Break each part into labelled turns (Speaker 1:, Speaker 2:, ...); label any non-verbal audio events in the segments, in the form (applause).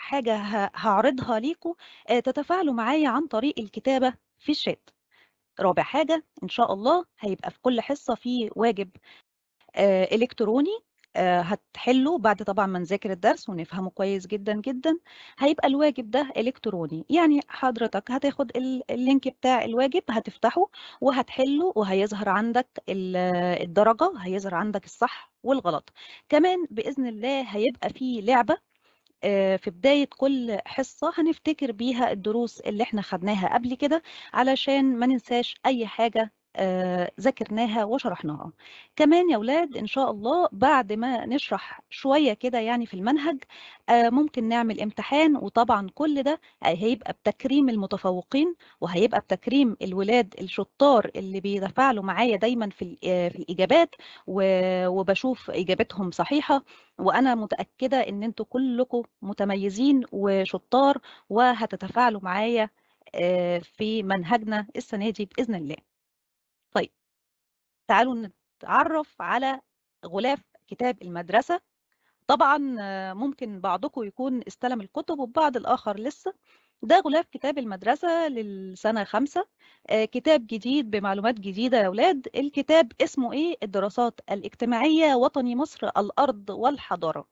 Speaker 1: حاجة هعرضها ليكم آه، تتفاعلوا معايا عن طريق الكتابة في الشات رابع حاجة إن شاء الله هيبقى في كل حصة في واجب آه، إلكتروني آه، هتحله بعد طبعا ما نذاكر الدرس ونفهمه كويس جدا جدا هيبقى الواجب ده الكتروني يعني حضرتك هتاخد اللينك بتاع الواجب هتفتحه وهتحله وهيظهر عندك الدرجه هيظهر عندك الصح والغلط كمان باذن الله هيبقى فيه لعبه آه، في بداية كل حصة هنفتكر بيها الدروس اللي احنا خدناها قبل كده علشان ما ننساش أي حاجة آه، ذاكرناها وشرحناها كمان يا أولاد إن شاء الله بعد ما نشرح شوية كده يعني في المنهج آه، ممكن نعمل امتحان وطبعا كل ده هيبقى بتكريم المتفوقين وهيبقى بتكريم الولاد الشطار اللي بيتفاعلوا معايا دايما في آه، الإجابات وبشوف إجابتهم صحيحة وانا متاكده ان انتوا كلكم متميزين وشطار وهتتفاعلوا معايا في منهجنا السنه دي باذن الله طيب تعالوا نتعرف على غلاف كتاب المدرسة طبعا ممكن بعضكم يكون استلم الكتب والبعض الآخر لسه ده غلاف كتاب المدرسة للسنة خمسة آه، كتاب جديد بمعلومات جديدة يا أولاد الكتاب اسمه إيه؟ الدراسات الاجتماعية وطني مصر الأرض والحضارة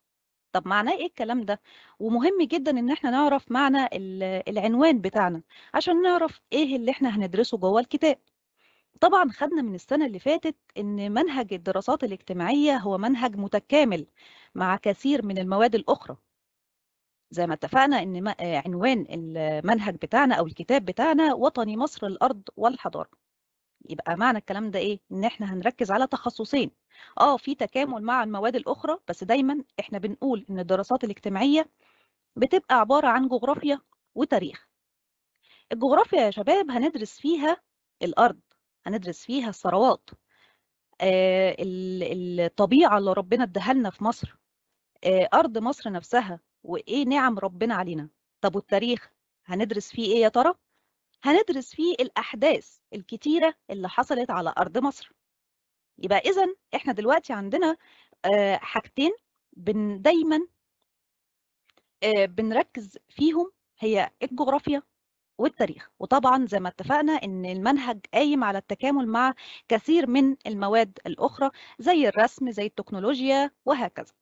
Speaker 1: طب معناه إيه الكلام ده؟ ومهم جدا إن إحنا نعرف معنى العنوان بتاعنا عشان نعرف إيه اللي إحنا هندرسه جوه الكتاب طبعا خدنا من السنة اللي فاتت إن منهج الدراسات الاجتماعية هو منهج متكامل مع كثير من المواد الأخرى زي ما اتفقنا إن آه، عنوان المنهج بتاعنا أو الكتاب بتاعنا وطني مصر الأرض والحضارة يبقى معنى الكلام ده إيه؟ إن إحنا هنركز على تخصصين آه في تكامل مع المواد الأخرى بس دايما إحنا بنقول إن الدراسات الاجتماعية بتبقى عبارة عن جغرافيا وتاريخ الجغرافيا يا شباب هندرس فيها الأرض هندرس فيها الثروات آه، الطبيعة اللي ربنا اداها لنا في مصر آه، أرض مصر نفسها وإيه نعم ربنا علينا طب والتاريخ هندرس فيه إيه يا ترى؟ هندرس فيه الأحداث الكتيرة اللي حصلت على أرض مصر يبقى إذن إحنا دلوقتي عندنا آه، حاجتين بن دايما بنركز فيهم هي الجغرافيا والتاريخ وطبعا زي ما اتفقنا ان المنهج قايم على التكامل مع كثير من المواد الاخرى زي الرسم زي التكنولوجيا وهكذا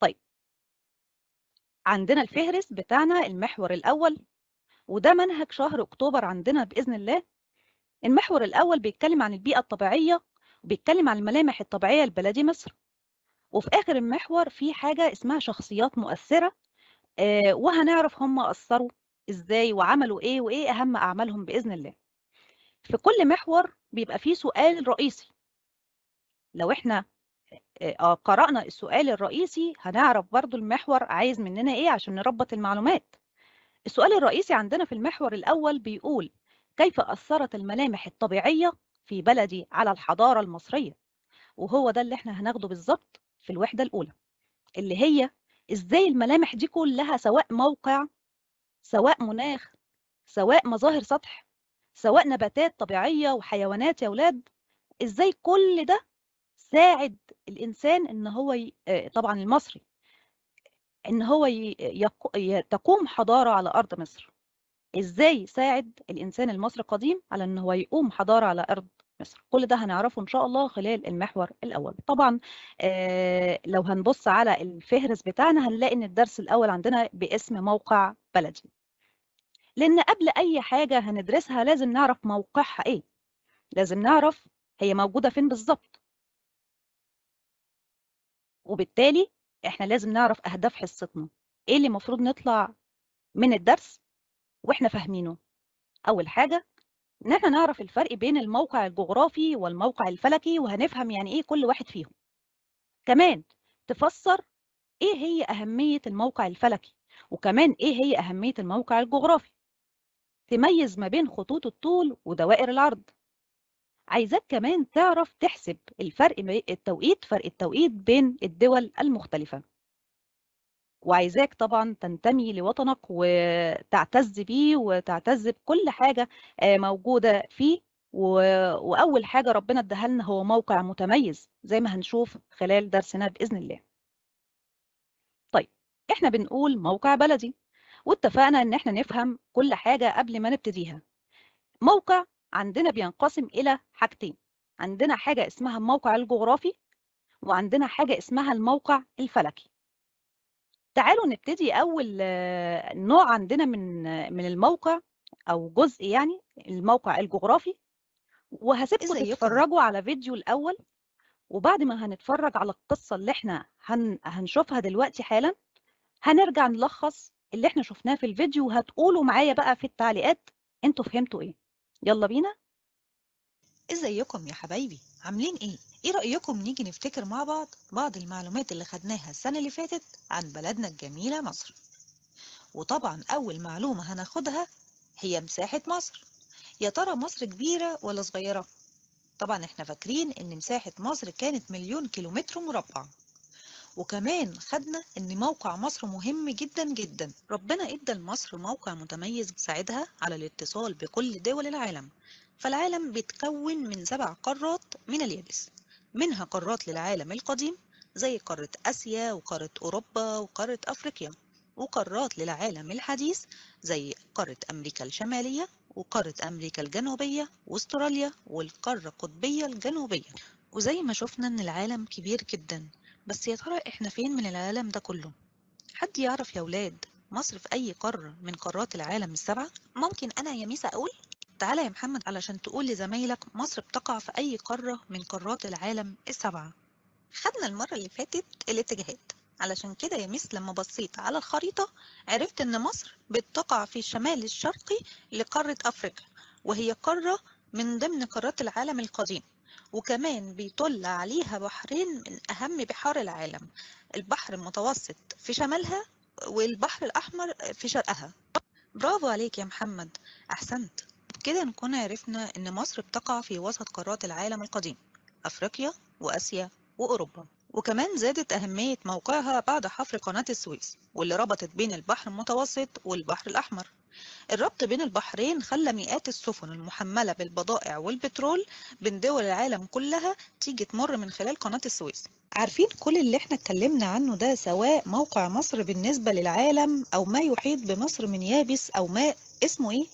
Speaker 1: طيب عندنا الفهرس بتاعنا المحور الاول وده منهج شهر اكتوبر عندنا باذن الله المحور الاول بيتكلم عن البيئه الطبيعيه وبيتكلم عن الملامح الطبيعيه لبلدي مصر وفي اخر المحور في حاجه اسمها شخصيات مؤثره آه، وهنعرف هم اثروا إزاي وعملوا إيه وإيه أهم أعمالهم بإذن الله في كل محور بيبقى فيه سؤال رئيسي لو إحنا آه، آه، قرأنا السؤال الرئيسي هنعرف برضو المحور عايز مننا إيه عشان نربط المعلومات السؤال الرئيسي عندنا في المحور الأول بيقول كيف أثرت الملامح الطبيعية في بلدي على الحضارة المصرية وهو ده اللي احنا هناخده بالظبط في الوحدة الأولى اللي هي إزاي الملامح دي كلها سواء موقع سواء مناخ سواء مظاهر سطح سواء نباتات طبيعية وحيوانات يا ولاد ازاي كل ده ساعد الإنسان ان هو ي... آه، طبعا المصري ان هو ي... ي... تقوم حضارة على أرض مصر ازاي ساعد الإنسان المصري القديم على ان هو يقوم حضارة على أرض مصر كل ده هنعرفه ان شاء الله خلال المحور الاول طبعا آه لو هنبص على الفهرس بتاعنا هنلاقي ان الدرس الاول عندنا باسم موقع بلدي لأن قبل أي حاجة هندرسها لازم نعرف موقعها إيه لازم نعرف هي موجودة فين بالظبط وبالتالي إحنا لازم نعرف أهداف حصتنا إيه اللي المفروض نطلع من الدرس وإحنا فاهمينه أول حاجة إن إحنا نعرف الفرق بين الموقع الجغرافي والموقع الفلكي وهنفهم يعني إيه كل واحد فيهم كمان تفسر إيه هي أهمية الموقع الفلكي وكمان إيه هي أهمية الموقع الجغرافي تميز ما بين خطوط الطول ودوائر العرض عايزاك كمان تعرف تحسب الفرق التوقيت فرق التوقيت بين الدول المختلفة وعايزاك طبعا تنتمي لوطنك وتعتز بيه وتعتز بكل حاجة آه، موجودة فيه وأول حاجة ربنا ادهلنا هو موقع متميز زي ما هنشوف خلال درسنا بإذن الله طيب احنا بنقول موقع بلدي واتفقنا ان احنا نفهم كل حاجه قبل ما نبتديها موقع عندنا بينقسم الى حاجتين عندنا حاجه اسمها الموقع الجغرافي وعندنا حاجه اسمها الموقع الفلكي تعالوا نبتدي اول نوع عندنا من من الموقع او جزء يعني الموقع الجغرافي وهسيبكم تتفرجوا على فيديو الاول وبعد ما هنتفرج على القصه اللي احنا هن... هنشوفها دلوقتي حالا هنرجع نلخص اللي احنا شفناه في الفيديو وهتقولوا معايا بقى في التعليقات انتوا فهمتوا ايه يلا بينا ازيكم يا حبايبي عاملين ايه ايه رايكم نيجي نفتكر مع بعض بعض المعلومات اللي خدناها السنه اللي فاتت عن بلدنا الجميله مصر وطبعا اول معلومه هناخدها هي مساحه مصر يا ترى مصر كبيره ولا صغيره طبعا احنا فاكرين ان مساحه مصر كانت مليون كيلومتر مربع وكمان خدنا ان موقع مصر مهم جدا جدا ربنا ادى لمصر موقع متميز بيساعدها على الاتصال بكل دول العالم فالعالم بيتكون من سبع قارات من اليابس منها قارات للعالم القديم زي قارة آسيا وقارة أوروبا وقارة أفريقيا وقارات للعالم الحديث زي قارة أمريكا الشمالية وقارة أمريكا الجنوبية وأستراليا والقارة القطبية الجنوبية وزي ما شفنا إن العالم كبير جدا بس يا ترى احنا فين من العالم ده كله حد يعرف يا ولاد مصر في اي قاره من قارات العالم السبعه ممكن انا يا ميسا اقول تعالى يا محمد علشان تقول لزمايلك مصر بتقع في اي قاره من قارات العالم السبعه خدنا المره اللي فاتت الاتجاهات علشان كده يا ميس لما بصيت على الخريطه عرفت ان مصر بتقع في الشمال الشرقي لقاره افريقيا وهي قاره من ضمن قارات العالم القديم وكمان بيطل عليها بحرين من أهم بحار العالم البحر المتوسط في شمالها والبحر الأحمر في شرقها برافو عليك يا محمد أحسنت كده نكون عرفنا إن مصر بتقع في وسط قارات العالم القديم أفريقيا وآسيا وأوروبا وكمان زادت أهمية موقعها بعد حفر قناة السويس واللي ربطت بين البحر المتوسط والبحر الأحمر الربط بين البحرين خلى مئات السفن المحملة بالبضائع والبترول بين دول العالم كلها تيجي تمر من خلال قناة السويس عارفين كل اللي احنا اتكلمنا عنه ده سواء موقع مصر بالنسبة للعالم أو ما يحيط بمصر من يابس أو ماء اسمه ايه؟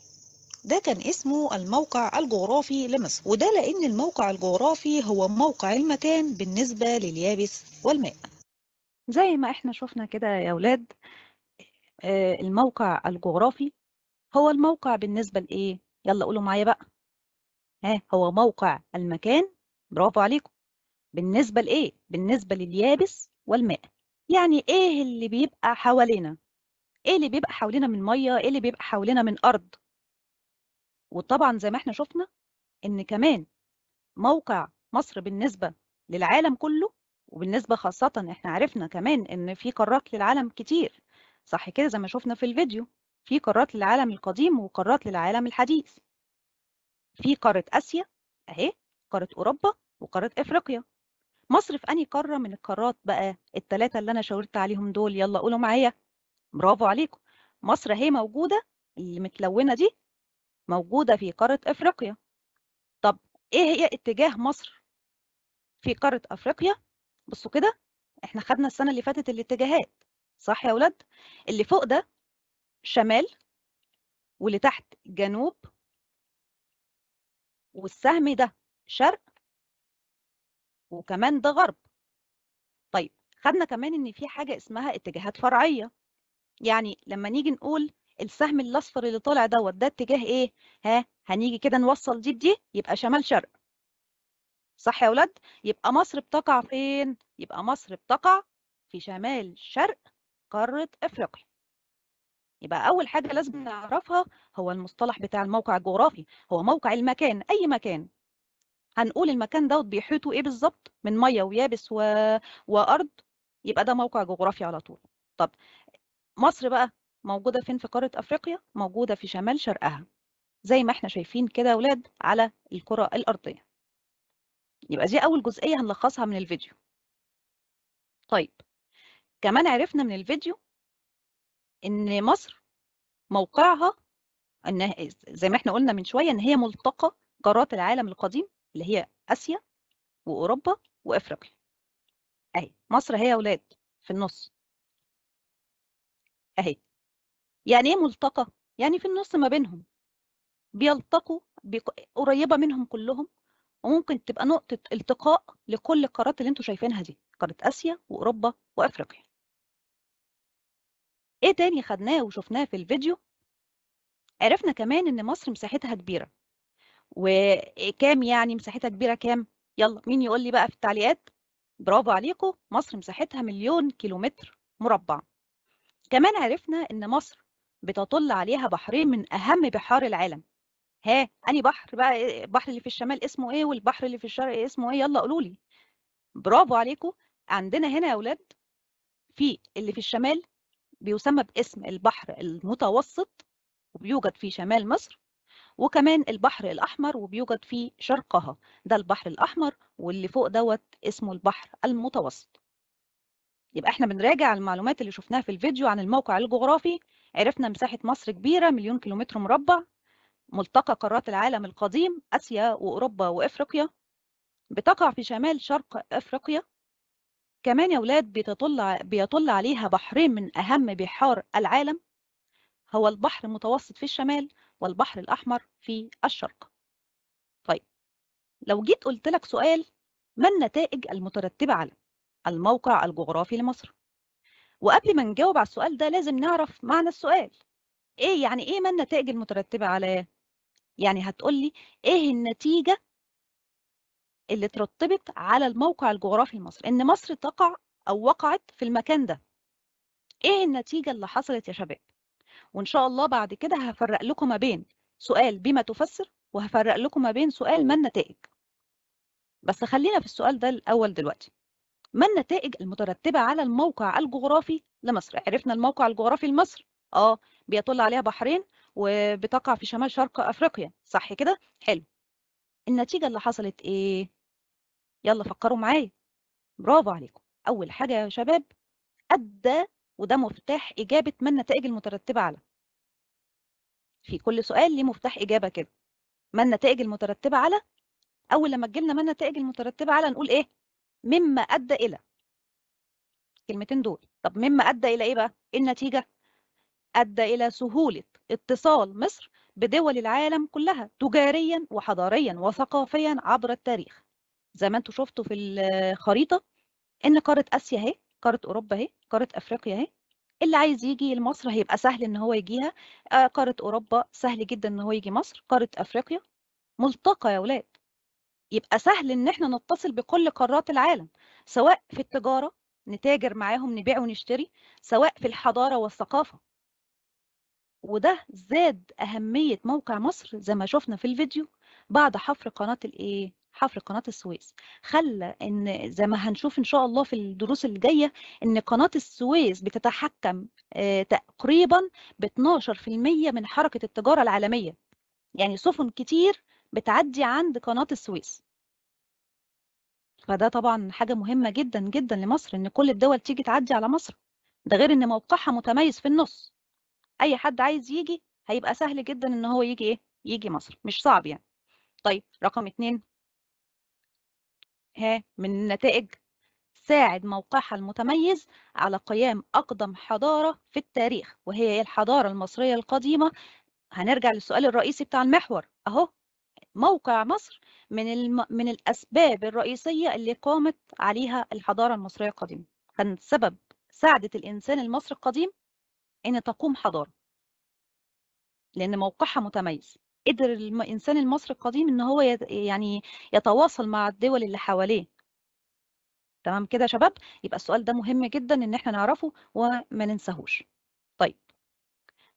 Speaker 1: ده كان اسمه الموقع الجغرافي لمصر وده لأن الموقع الجغرافي هو موقع المكان بالنسبة لليابس والماء زي ما احنا شفنا كده يا ولاد آه، الموقع الجغرافي هو الموقع بالنسبة لإيه؟ يلا قولوا معايا بقى ها هو موقع المكان برافو عليكم بالنسبة لإيه؟ بالنسبة لليابس والماء يعني إيه اللي بيبقى حوالينا؟ إيه اللي بيبقى حوالينا من مية؟ إيه اللي بيبقى حوالينا من أرض؟ وطبعا زي ما احنا شفنا إن كمان موقع مصر بالنسبة للعالم كله وبالنسبة خاصة احنا عرفنا كمان إن في قارات للعالم كتير صح كده زي ما شفنا في الفيديو في قارات للعالم القديم وقارات للعالم الحديث في قارة آسيا أهي قارة أوروبا وقارة أفريقيا مصر في أنهي قارة من القارات بقى التلاتة اللي أنا شاورت عليهم دول يلا قولوا معايا برافو عليكم مصر أهي موجودة اللي متلونة دي موجودة في قارة أفريقيا طب إيه هي اتجاه مصر في قارة أفريقيا بصوا كده إحنا خدنا السنة اللي فاتت الاتجاهات صح يا ولاد اللي فوق ده شمال واللي تحت جنوب والسهم ده شرق وكمان ده غرب طيب خدنا كمان ان في حاجه اسمها اتجاهات فرعيه يعني لما نيجي نقول السهم الاصفر اللي طالع دوت ده اتجاه ايه ها هنيجي كده نوصل دي بدي يبقى شمال شرق صح يا ولاد يبقى مصر بتقع فين يبقى مصر بتقع في شمال شرق قاره افريقيا يبقى أول حاجة لازم نعرفها هو المصطلح بتاع الموقع الجغرافي هو موقع المكان أي مكان هنقول المكان دوت بيحيطه إيه بالظبط من مية ويابس و... وأرض يبقى ده موقع جغرافي على طول طب مصر بقى موجودة فين في قارة أفريقيا موجودة في شمال شرقها زي ما احنا شايفين كده يا ولاد على الكرة الأرضية يبقى دي أول جزئية هنلخصها من الفيديو طيب كمان عرفنا من الفيديو ان مصر موقعها ان زي ما احنا قلنا من شويه ان هي ملتقى قارات العالم القديم اللي هي اسيا واوروبا وافريقيا اهي مصر هي اولاد في النص اهي يعني ايه ملتقى يعني في النص ما بينهم بيلتقوا قريبه منهم كلهم وممكن تبقى نقطه التقاء لكل القارات اللي انتوا شايفينها دي قاره اسيا واوروبا وافريقيا إيه تاني خدناه وشفناه في الفيديو؟ عرفنا كمان إن مصر مساحتها كبيرة وكام يعني مساحتها كبيرة كام؟ يلا مين يقول لي بقى في التعليقات؟ برافو عليكم مصر مساحتها مليون كيلومتر مربع كمان عرفنا إن مصر بتطل عليها بحرين من أهم بحار العالم ها أني بحر بقى البحر اللي في الشمال اسمه إيه والبحر اللي في الشرق اسمه إيه يلا قولوا لي برافو عليكم عندنا هنا يا أولاد في اللي في الشمال بيسمى باسم البحر المتوسط وبيوجد في شمال مصر وكمان البحر الأحمر وبيوجد في شرقها ده البحر الأحمر واللي فوق دوت اسمه البحر المتوسط يبقى احنا بنراجع المعلومات اللي شفناها في الفيديو عن الموقع الجغرافي عرفنا مساحة مصر كبيرة مليون كيلومتر مربع ملتقى قارات العالم القديم آسيا وأوروبا وإفريقيا بتقع في شمال شرق أفريقيا كمان يا ولاد بتطل بيطل عليها بحرين من أهم بحار العالم هو البحر المتوسط في الشمال والبحر الأحمر في الشرق طيب لو جيت قلت لك سؤال ما النتائج المترتبة على الموقع الجغرافي لمصر وقبل ما نجاوب على السؤال ده لازم نعرف معنى السؤال ايه يعني ايه ما النتائج المترتبة على يعني هتقول لي ايه النتيجة اللي ترتبط على الموقع الجغرافي لمصر ان مصر تقع او وقعت في المكان ده ايه النتيجه اللي حصلت يا شباب وان شاء الله بعد كده هفرق لكم ما بين سؤال بما تفسر وهفرق لكم ما بين سؤال ما النتائج بس خلينا في السؤال ده الاول دلوقتي ما النتائج المترتبه على الموقع الجغرافي لمصر عرفنا الموقع الجغرافي لمصر اه بيطل عليها بحرين وبتقع في شمال شرق افريقيا صح كده حلو النتيجه اللي حصلت ايه يلا فكروا معايا برافو عليكم اول حاجه يا شباب ادى وده مفتاح اجابه ما النتائج المترتبه على في كل سؤال ليه مفتاح اجابه كده ما النتائج المترتبه على اول لما تجيلنا ما النتائج المترتبه على نقول ايه مما ادى الى الكلمتين دول طب مما ادى الى ايه بقى إيه النتيجه ادى الى سهوله اتصال مصر بدول العالم كلها تجاريا وحضاريا وثقافيا عبر التاريخ زي ما انتم شفتوا في الخريطة ان قارة اسيا اهي قارة اوروبا اهي قارة افريقيا اهي اللي عايز يجي لمصر هيبقى سهل ان هو يجيها آه، قارة اوروبا سهل جدا ان هو يجي مصر قارة افريقيا ملتقى يا ولاد يبقى سهل ان احنا نتصل بكل قارات العالم سواء في التجارة نتاجر معاهم نبيع ونشتري سواء في الحضارة والثقافة وده زاد أهمية موقع مصر زي ما شفنا في الفيديو بعد حفر قناة الإيه حفر قناة السويس خلى ان زي ما هنشوف ان شاء الله في الدروس الجاية ان قناة السويس بتتحكم آه، تقريبا ب 12% من حركة التجارة العالمية يعني سفن كتير بتعدي عند قناة السويس فده طبعا حاجة مهمة جدا جدا لمصر ان كل الدول تيجي تعدي على مصر ده غير ان موقعها متميز في النص اي حد عايز يجي هيبقى سهل جدا ان هو يجي ايه يجي مصر مش صعب يعني طيب رقم اتنين ها من النتائج ساعد موقعها المتميز على قيام أقدم حضارة في التاريخ وهي الحضارة المصرية القديمة هنرجع للسؤال الرئيسي بتاع المحور أهو موقع مصر من الم... من الأسباب الرئيسية اللي قامت عليها الحضارة المصرية القديمة كان سبب سعادة الإنسان المصري القديم إن تقوم حضارة لأن موقعها متميز قدر الإنسان المصري القديم إن هو يعني يتواصل مع الدول اللي حواليه تمام كده يا شباب يبقى السؤال ده مهم جدا إن احنا نعرفه وما ننساهوش طيب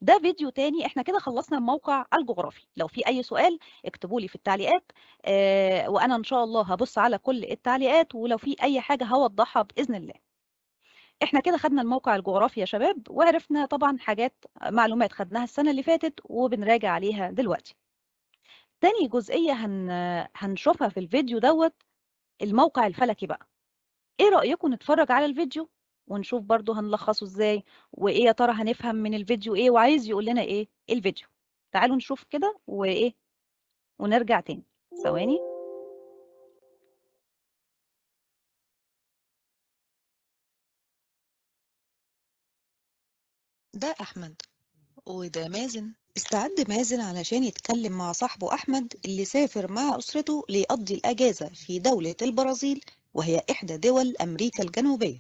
Speaker 1: ده فيديو تاني احنا كده خلصنا الموقع الجغرافي لو في اي سؤال اكتبوا لي في التعليقات اه وانا ان شاء الله هبص على كل التعليقات ولو في اي حاجه هوضحها باذن الله احنا كده خدنا الموقع الجغرافي يا شباب وعرفنا طبعا حاجات معلومات خدناها السنة اللي فاتت وبنراجع عليها دلوقتي تاني جزئية هن... هنشوفها في الفيديو دوت الموقع الفلكي بقى ايه رأيكم نتفرج على الفيديو ونشوف برضو هنلخصه ازاي وايه يا ترى هنفهم من الفيديو ايه وعايز يقول لنا ايه الفيديو تعالوا نشوف كده وايه ونرجع تاني ثواني ده أحمد وده مازن استعد مازن علشان يتكلم مع صاحبه أحمد اللي سافر مع أسرته ليقضي الأجازة في دولة البرازيل وهي إحدى دول أمريكا الجنوبية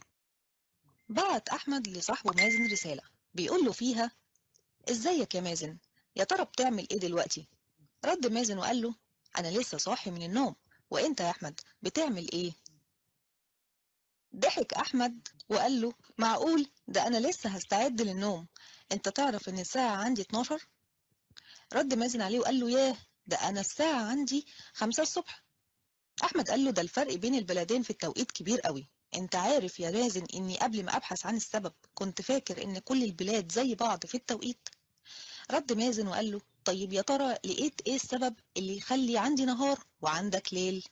Speaker 1: بعت أحمد لصاحبه مازن رسالة بيقول له فيها إزيك يا مازن يا ترى بتعمل إيه دلوقتي رد مازن وقال له أنا لسه صاحي من النوم وإنت يا أحمد بتعمل إيه ضحك أحمد وقال له معقول ده أنا لسه هستعد للنوم أنت تعرف إن الساعة عندي 12 رد مازن عليه وقال له ياه ده أنا الساعة عندي 5 الصبح أحمد قال له ده الفرق بين البلدين في التوقيت كبير قوي أنت عارف يا مازن إني قبل ما أبحث عن السبب كنت فاكر إن كل البلاد زي بعض في التوقيت رد مازن وقال له طيب يا ترى لقيت إيه السبب اللي يخلي عندي نهار وعندك ليل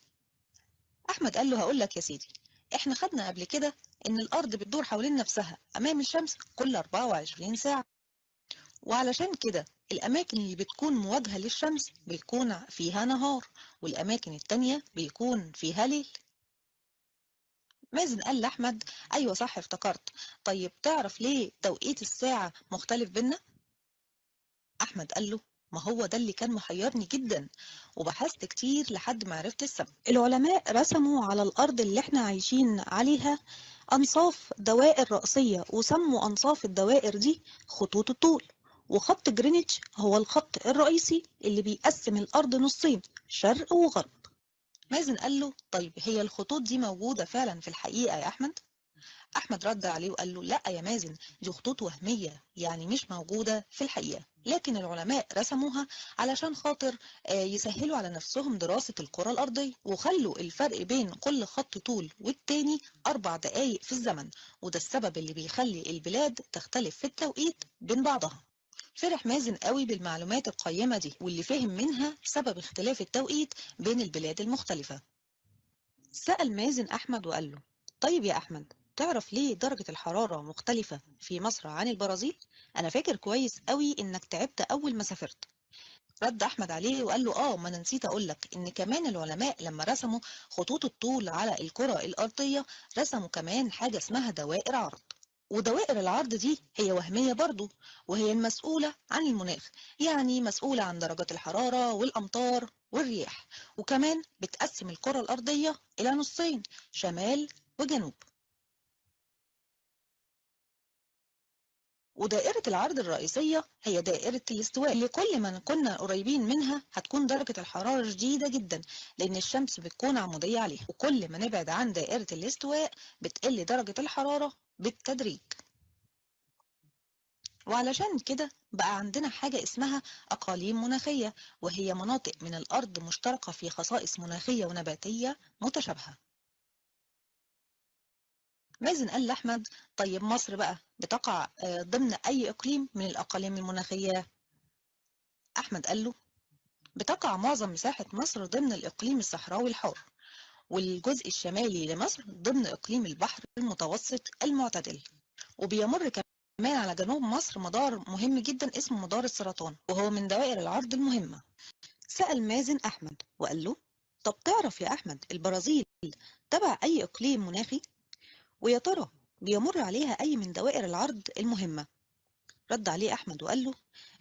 Speaker 1: أحمد قال له هقول لك يا سيدي إحنا خدنا قبل كده إن الأرض بتدور حوالين نفسها أمام الشمس كل 24 ساعة وعلشان كده الأماكن اللي بتكون مواجهة للشمس بيكون فيها نهار والأماكن التانية بيكون فيها ليل مازن قال لأحمد أيوة صح افتكرت طيب تعرف ليه توقيت الساعة مختلف بينا؟ أحمد قال له ما هو ده اللي كان محيرني جدا وبحثت كتير لحد ما عرفت السبب العلماء رسموا على الأرض اللي احنا عايشين عليها أنصاف دوائر رأسية وسموا أنصاف الدوائر دي خطوط الطول وخط جرينتش هو الخط الرئيسي اللي بيقسم الأرض نصين شرق وغرب مازن قال له طيب هي الخطوط دي موجودة فعلا في الحقيقة يا أحمد؟ أحمد رد عليه وقال له لا يا مازن دي خطوط وهمية يعني مش موجودة في الحقيقة لكن العلماء رسموها علشان خاطر آه، يسهلوا على نفسهم دراسة الكرة الأرضية وخلوا الفرق بين كل خط طول والتاني أربع دقايق في الزمن وده السبب اللي بيخلي البلاد تختلف في التوقيت بين بعضها فرح مازن قوي بالمعلومات القيمة دي واللي فهم منها سبب اختلاف التوقيت بين البلاد المختلفة سأل مازن أحمد وقال له طيب يا أحمد تعرف ليه درجة الحرارة مختلفة في مصر عن البرازيل؟ أنا فاكر كويس قوي إنك تعبت أول ما سافرت. رد أحمد عليه وقال له آه ما أنا نسيت أقول لك إن كمان العلماء لما رسموا خطوط الطول على الكرة الأرضية رسموا كمان حاجة اسمها دوائر عرض. ودوائر العرض دي هي وهمية برضو وهي المسؤولة عن المناخ يعني مسؤولة عن درجات الحرارة والأمطار والرياح وكمان بتقسم الكرة الأرضية إلى نصين شمال وجنوب ودائرة العرض الرئيسية هي دائرة الاستواء لكل ما كنا قريبين منها هتكون درجة الحرارة شديدة جدا لأن الشمس بتكون عمودية عليها وكل ما نبعد عن دائرة الاستواء بتقل درجة الحرارة بالتدريج وعلشان كده بقى عندنا حاجة اسمها أقاليم مناخية وهي مناطق من الأرض مشتركة في خصائص مناخية ونباتية متشابهة مازن قال لأحمد طيب مصر بقى بتقع آه، ضمن أي إقليم من الأقاليم المناخية؟ أحمد قال له بتقع معظم مساحة مصر ضمن الإقليم الصحراوي الحار والجزء الشمالي لمصر ضمن إقليم البحر المتوسط المعتدل وبيمر كمان على جنوب مصر مدار مهم جدا اسمه مدار السرطان وهو من دوائر العرض المهمة سأل مازن أحمد وقال له طب تعرف يا أحمد البرازيل تبع أي إقليم مناخي؟ ويا ترى بيمر عليها أي من دوائر العرض المهمة رد عليه أحمد وقال له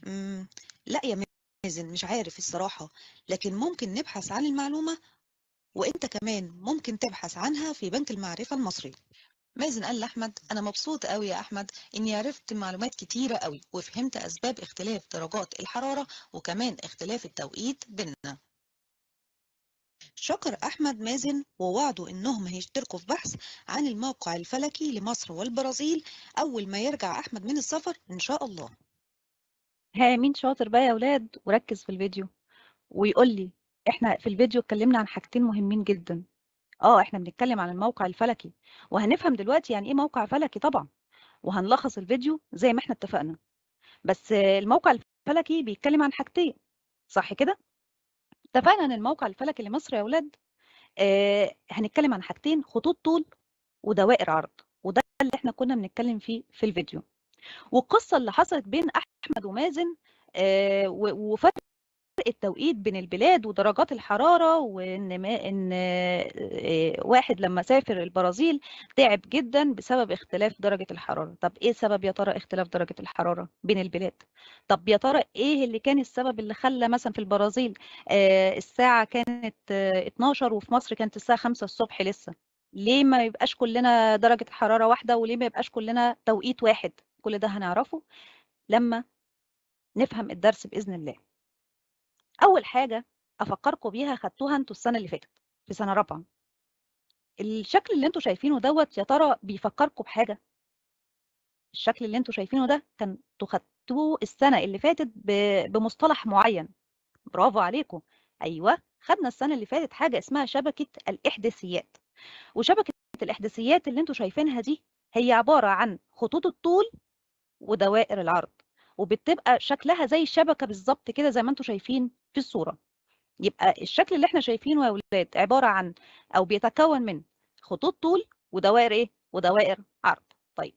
Speaker 1: أمم، لا يا مازن مش عارف الصراحة لكن ممكن نبحث عن المعلومة وانت كمان ممكن تبحث عنها في بنك المعرفة المصري مازن قال لأحمد أنا مبسوط قوي يا أحمد إني عرفت معلومات كتيرة قوي وفهمت أسباب اختلاف درجات الحرارة وكمان اختلاف التوقيت بيننا شكر أحمد مازن ووعده إنهم هيشتركوا في بحث عن الموقع الفلكي لمصر والبرازيل أول ما يرجع أحمد من السفر إن شاء الله ها مين شاطر بقى يا أولاد وركز في الفيديو ويقول لي إحنا في الفيديو اتكلمنا عن حاجتين مهمين جدا آه إحنا بنتكلم عن الموقع الفلكي وهنفهم دلوقتي يعني إيه موقع فلكي طبعا وهنلخص الفيديو زي ما إحنا اتفقنا بس الموقع الفلكي بيتكلم عن حاجتين صح كده؟ اتفقنا ان الموقع الفلكي لمصر يا ولاد آه هنتكلم عن حاجتين خطوط طول ودوائر عرض وده اللي احنا كنا بنتكلم فيه في الفيديو والقصه اللي حصلت بين احمد ومازن آه وفتره فرق التوقيت بين البلاد ودرجات الحرارة وإن ما إن آه، واحد لما سافر البرازيل تعب جدا بسبب اختلاف درجة الحرارة طب إيه سبب يا ترى اختلاف درجة الحرارة بين البلاد طب يا ترى إيه اللي كان السبب اللي خلى مثلا في البرازيل آه، الساعة كانت 12 آه، وفي مصر كانت الساعة 5 الصبح لسه ليه ما يبقاش كلنا درجة الحرارة واحدة وليه ما يبقاش كلنا توقيت واحد كل ده هنعرفه لما نفهم الدرس بإذن الله اول حاجه افكركم بيها خدتوها انتوا السنه اللي فاتت في سنه رابعه الشكل اللي انتوا شايفينه دوت يا ترى بيفكركم بحاجه الشكل اللي انتوا شايفينه ده كان خدتوه السنه اللي فاتت بمصطلح معين برافو عليكم ايوه خدنا السنه اللي فاتت حاجه اسمها شبكه الاحداثيات وشبكه الاحداثيات اللي انتوا شايفينها دي هي عباره عن خطوط الطول ودوائر العرض وبتبقى شكلها زي الشبكه بالظبط كده زي ما انتم شايفين في الصوره يبقى الشكل اللي احنا شايفينه يا ولاد عباره عن او بيتكون من خطوط طول ودوائر ايه ودوائر عرض طيب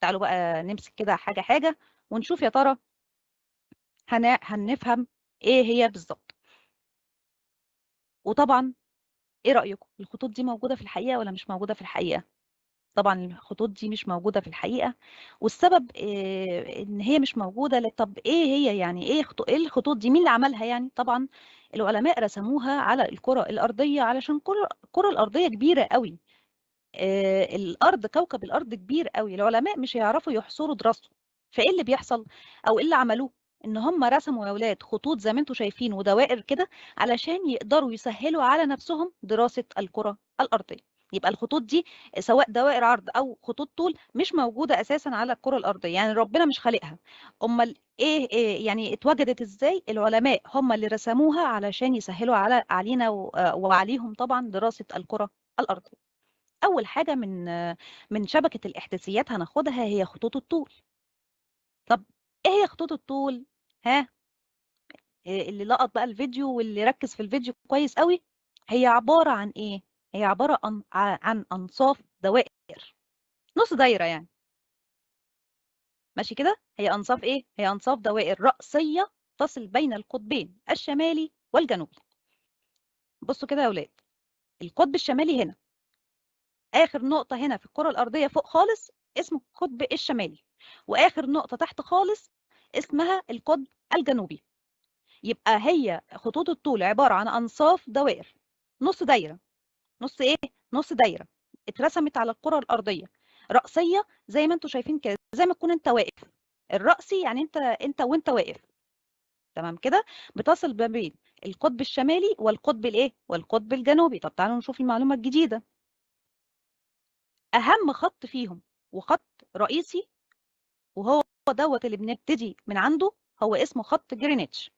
Speaker 1: تعالوا بقى نمسك كده حاجه حاجه ونشوف يا ترى هن... هنفهم ايه هي بالظبط وطبعا ايه رايكم الخطوط دي موجوده في الحقيقه ولا مش موجوده في الحقيقه طبعا الخطوط دي مش موجوده في الحقيقه والسبب إيه ان هي مش موجوده طب ايه هي يعني ايه ايه الخطوط دي مين اللي عملها يعني طبعا العلماء رسموها على الكره الارضيه علشان الكره الارضيه كبيره قوي إيه الارض كوكب الارض كبير قوي العلماء مش هيعرفوا يحصروا دراسته فايه اللي بيحصل او ايه اللي عملوه ان هم رسموا يا اولاد خطوط زي ما انتم شايفين ودوائر كده علشان يقدروا يسهلوا على نفسهم دراسه الكره الارضيه يبقى الخطوط دي سواء دوائر عرض او خطوط طول مش موجوده اساسا على الكره الارضيه يعني ربنا مش خالقها امال إيه, إيه، يعني اتوجدت ازاي العلماء هم اللي رسموها علشان يسهلوا على علينا وعليهم طبعا دراسه الكره الارضيه اول حاجه من من شبكه الاحداثيات هناخدها هي خطوط الطول طب ايه هي خطوط الطول ها إيه اللي لقط بقى الفيديو واللي ركز في الفيديو كويس قوي هي عباره عن ايه هي عبارة عن, عن أنصاف دوائر نص دايرة يعني ماشي كده هي أنصاف إيه؟ هي أنصاف دوائر رأسية تصل بين القطبين الشمالي والجنوبي بصوا كده يا أولاد القطب الشمالي هنا آخر نقطة هنا في الكرة الأرضية فوق خالص اسمه القطب الشمالي وآخر نقطة تحت خالص اسمها القطب الجنوبي يبقى هي خطوط الطول عبارة عن أنصاف دوائر نص دايرة نص ايه نص دايره اترسمت على الكره الارضيه راسيه زي ما انتم شايفين كده زي ما تكون انت واقف الراسي يعني انت انت وانت واقف تمام كده بتصل ما بين القطب الشمالي والقطب الايه والقطب الجنوبي طب تعالوا نشوف المعلومه الجديده اهم خط فيهم وخط رئيسي وهو دوت اللي بنبتدي من عنده هو اسمه خط جرينتش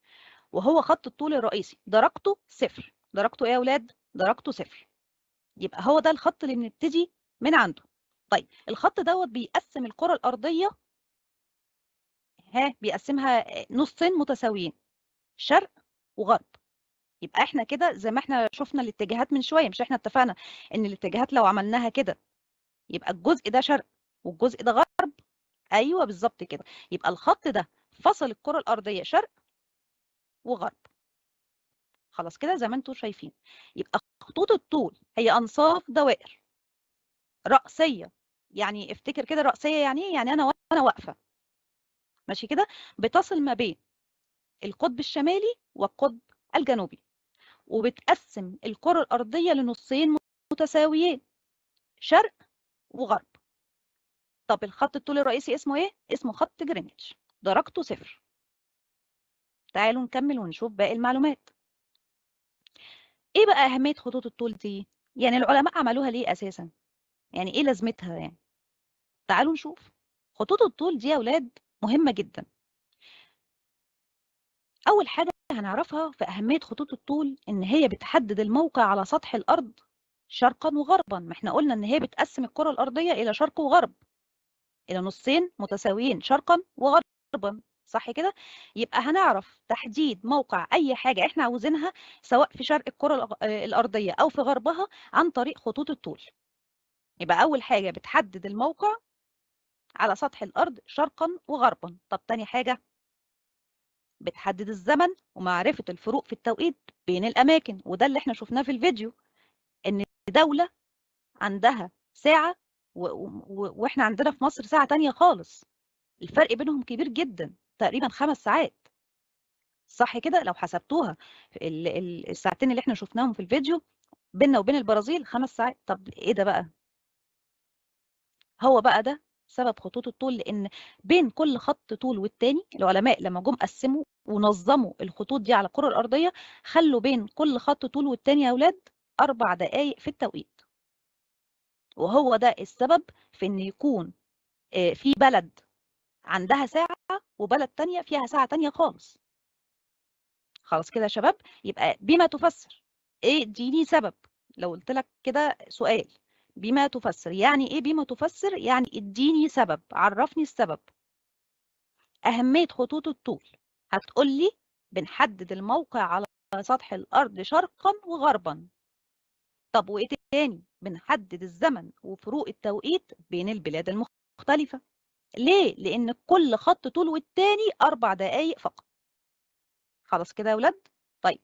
Speaker 1: وهو خط الطول الرئيسي درجته صفر درجته ايه يا اولاد درجته صفر يبقى هو ده الخط اللي بنبتدي من عنده طيب الخط دوت بيقسم الكره الارضيه ها بيقسمها نصين متساويين شرق وغرب يبقى احنا كده زي ما احنا شفنا الاتجاهات من شويه مش احنا اتفقنا ان الاتجاهات لو عملناها كده يبقى الجزء ده شرق والجزء ده غرب ايوه بالظبط كده يبقى الخط ده فصل الكره الارضيه شرق وغرب خلاص كده زي ما انتم شايفين يبقى خطوط الطول هي انصاف دوائر رأسية يعني افتكر كده رأسية يعني ايه يعني انا وانا واقفة ماشي كده بتصل ما بين القطب الشمالي والقطب الجنوبي وبتقسم الكرة الأرضية لنصين متساويين شرق وغرب طب الخط الطول الرئيسي اسمه ايه؟ اسمه خط جرينتش درجته صفر تعالوا نكمل ونشوف باقي المعلومات إيه بقى أهمية خطوط الطول دي؟ يعني العلماء عملوها ليه أساسا؟ يعني إيه لازمتها يعني؟ تعالوا نشوف خطوط الطول دي يا أولاد مهمة جدا أول حاجة هنعرفها في أهمية خطوط الطول إن هي بتحدد الموقع على سطح الأرض شرقا وغربا ما احنا قلنا إن هي بتقسم الكرة الأرضية إلى شرق وغرب إلى نصين متساويين شرقا وغربا صح كده يبقى هنعرف تحديد موقع اي حاجه احنا عاوزينها سواء في شرق الكره آه، الارضيه او في غربها عن طريق خطوط الطول يبقى اول حاجه بتحدد الموقع على سطح الارض شرقا وغربا طب تاني حاجه بتحدد الزمن ومعرفه الفروق في التوقيت بين الاماكن وده اللي احنا شفناه في الفيديو ان دوله عندها ساعه واحنا عندنا في مصر ساعه تانية خالص الفرق بينهم كبير جدا تقريبا خمس ساعات صح كده لو حسبتوها الساعتين اللي احنا شفناهم في الفيديو بيننا وبين البرازيل خمس ساعات طب ايه ده بقى هو بقى ده سبب خطوط الطول لان بين كل خط طول والتاني العلماء لما جم قسموا ونظموا الخطوط دي على الكره الارضيه خلوا بين كل خط طول والتاني يا اولاد اربع دقائق في التوقيت وهو ده السبب في ان يكون آه، في بلد عندها ساعة وبلد تانية فيها ساعة تانية خالص خلاص كده يا شباب يبقى بما تفسر ايه اديني سبب لو قلت لك كده سؤال بما تفسر يعني ايه بما تفسر يعني اديني سبب عرفني السبب اهمية خطوط الطول هتقول لي بنحدد الموقع على سطح الارض شرقا وغربا طب وايه تاني بنحدد الزمن وفروق التوقيت بين البلاد المختلفة ليه؟ لأن كل خط طوله والتاني أربع دقايق فقط خلاص كده يا ولاد؟ طيب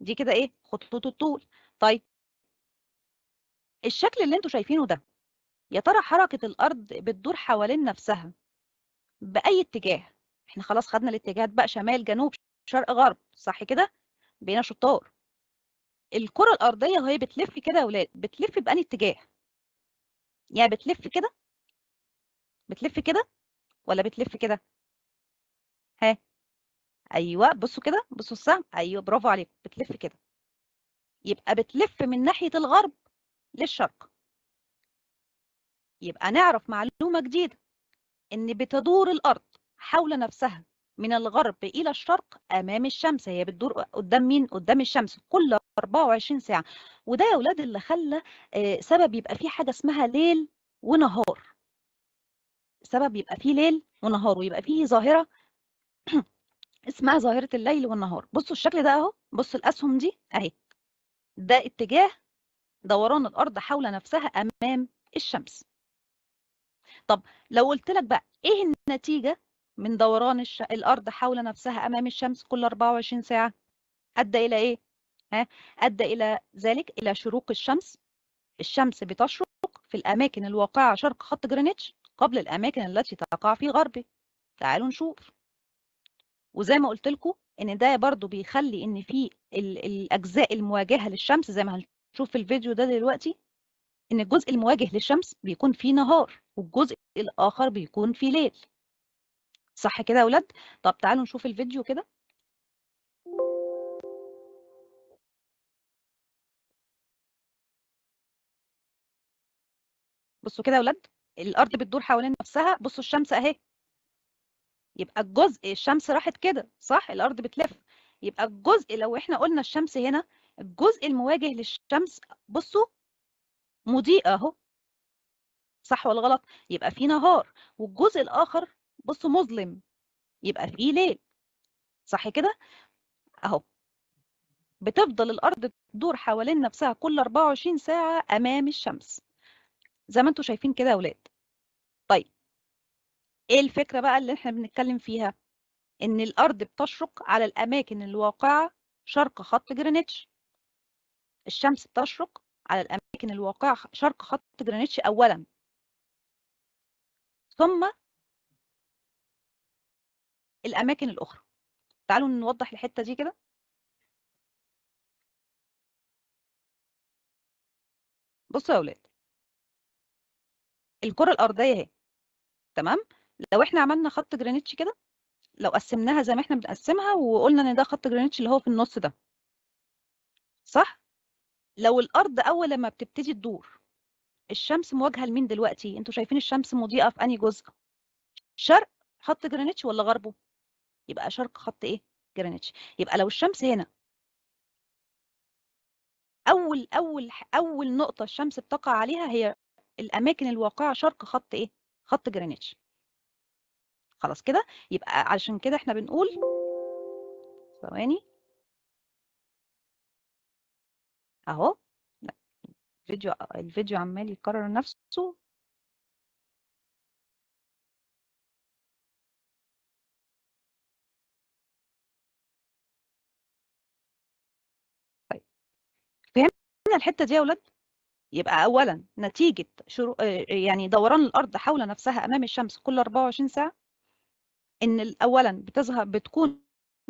Speaker 1: دي كده إيه؟ خطوط الطول طيب الشكل اللي انتوا شايفينه ده يا ترى حركة الأرض بتدور حوالين نفسها بأي اتجاه؟ احنا خلاص خدنا الاتجاهات بقى شمال جنوب شرق غرب صح كده؟ بقينا شطار الكرة الأرضية وهي بتلف كده يا ولاد بتلف بأنهي اتجاه؟ يعني بتلف كده بتلف كده ولا بتلف كده ها ايوه بصوا كده بصوا السهم ايوه برافو عليكم بتلف كده يبقى بتلف من ناحيه الغرب للشرق يبقى نعرف معلومه جديده ان بتدور الارض حول نفسها من الغرب إلى الشرق أمام الشمس هي بتدور قدام مين؟ قدام الشمس كل 24 ساعة وده يا أولاد اللي خلى آه، سبب يبقى فيه حاجة اسمها ليل ونهار سبب يبقى فيه ليل ونهار ويبقى فيه ظاهرة (clears throat) اسمها ظاهرة الليل والنهار بصوا الشكل ده أهو بصوا الأسهم دي أهي ده اتجاه دوران الأرض حول نفسها أمام الشمس طب لو قلت لك بقى إيه النتيجة من دوران الش... الارض حول نفسها امام الشمس كل 24 ساعه ادى الى ايه ها ادى الى ذلك الى شروق الشمس الشمس بتشرق في الاماكن الواقعه شرق خط جرينتش قبل الاماكن التي تقع في غربه تعالوا نشوف وزي ما قلت لكم ان ده برضو بيخلي ان في الاجزاء المواجهه للشمس زي ما هنشوف في الفيديو ده دلوقتي ان الجزء المواجه للشمس بيكون فيه نهار والجزء الاخر بيكون فيه ليل صح كده يا اولاد طب تعالوا نشوف الفيديو كده بصوا كده يا اولاد الارض بتدور حوالين نفسها بصوا الشمس اهي يبقى الجزء الشمس راحت كده صح الارض بتلف يبقى الجزء لو احنا قلنا الشمس هنا الجزء المواجه للشمس بصوا مضيء اهو صح ولا غلط يبقى في نهار والجزء الاخر بص مظلم يبقى فيه ليل صح كده اهو بتفضل الارض تدور حوالين نفسها كل 24 ساعه امام الشمس زي ما انتم شايفين كده يا اولاد طيب ايه الفكره بقى اللي احنا بنتكلم فيها ان الارض بتشرق على الاماكن الواقعه شرق خط جرينتش الشمس بتشرق على الاماكن الواقعه شرق خط جرينتش اولا ثم الأماكن الأخرى تعالوا نوضح الحتة دي كده بصوا يا أولاد الكرة الأرضية اهي تمام لو احنا عملنا خط جرينتش كده لو قسمناها زي ما احنا بنقسمها وقلنا ان ده خط جرينتش اللي هو في النص ده صح لو الارض اول لما بتبتدي تدور الشمس مواجهه لمين دلوقتي انتوا شايفين الشمس مضيئه في انهي جزء شرق خط جرينتش ولا غربه يبقى شرق خط ايه جرينتش يبقى لو الشمس هنا اول اول اول نقطه الشمس بتقع عليها هي الاماكن الواقعه شرق خط ايه خط جرينتش خلاص كده يبقى علشان كده احنا بنقول ثواني اهو الفيديو الفيديو عمال يكرر نفسه الحته دي يا اولاد يبقى اولا نتيجه شرو... آه، يعني دوران الارض حول نفسها امام الشمس كل 24 ساعه ان اولا بتظهر بتكون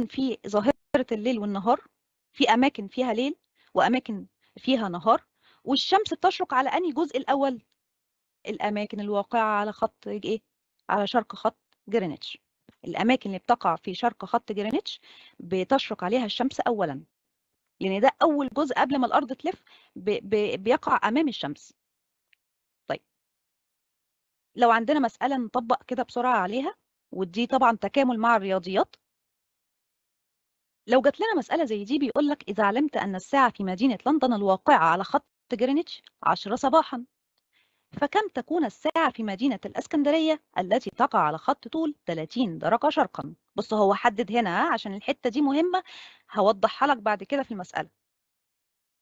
Speaker 1: في ظاهره الليل والنهار في اماكن فيها ليل واماكن فيها نهار والشمس بتشرق على انهي جزء الاول الاماكن الواقعه على خط ايه على شرق خط جرينتش الاماكن اللي بتقع في شرق خط جرينتش بتشرق عليها الشمس اولا لان ده اول جزء قبل ما الارض تلف بيقع امام الشمس طيب لو عندنا مساله نطبق كده بسرعه عليها ودي طبعا تكامل مع الرياضيات لو جات لنا مسألة زي دي بيقول لك إذا علمت أن الساعة في مدينة لندن الواقعة على خط جرينتش 10 صباحا فكم تكون الساعة في مدينة الأسكندرية التي تقع على خط طول 30 درجة شرقا بص هو حدد هنا عشان الحتة دي مهمة هوضحها لك بعد كده في المسألة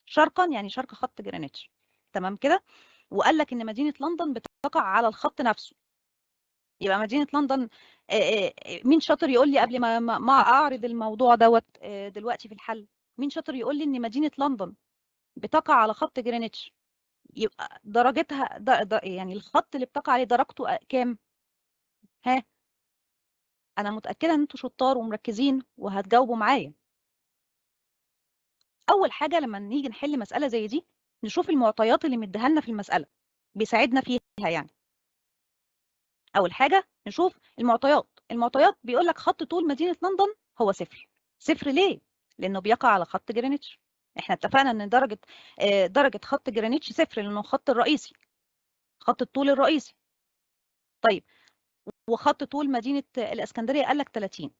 Speaker 1: شرقا يعني شرق خط جرينتش تمام كده وقال لك ان مدينة لندن بتقع على الخط نفسه يبقى مدينة لندن مين شاطر يقول لي قبل ما ما اعرض الموضوع دوت دلوقتي في الحل مين شاطر يقول لي ان مدينة لندن بتقع على خط جرينتش يبقى درجتها در در يعني الخط اللي بتقع عليه درجته كام ها انا متاكده ان انتوا شطار ومركزين وهتجاوبوا معايا اول حاجه لما نيجي نحل مساله زي دي نشوف المعطيات اللي مديها لنا في المساله بيساعدنا فيها يعني اول حاجه نشوف المعطيات المعطيات بيقول لك خط طول مدينه لندن هو صفر صفر ليه لانه بيقع على خط جرينتش احنا اتفقنا ان درجه آه، درجه خط جرينتش صفر لانه الخط الرئيسي خط الطول الرئيسي طيب وخط طول مدينة الإسكندرية قال لك 30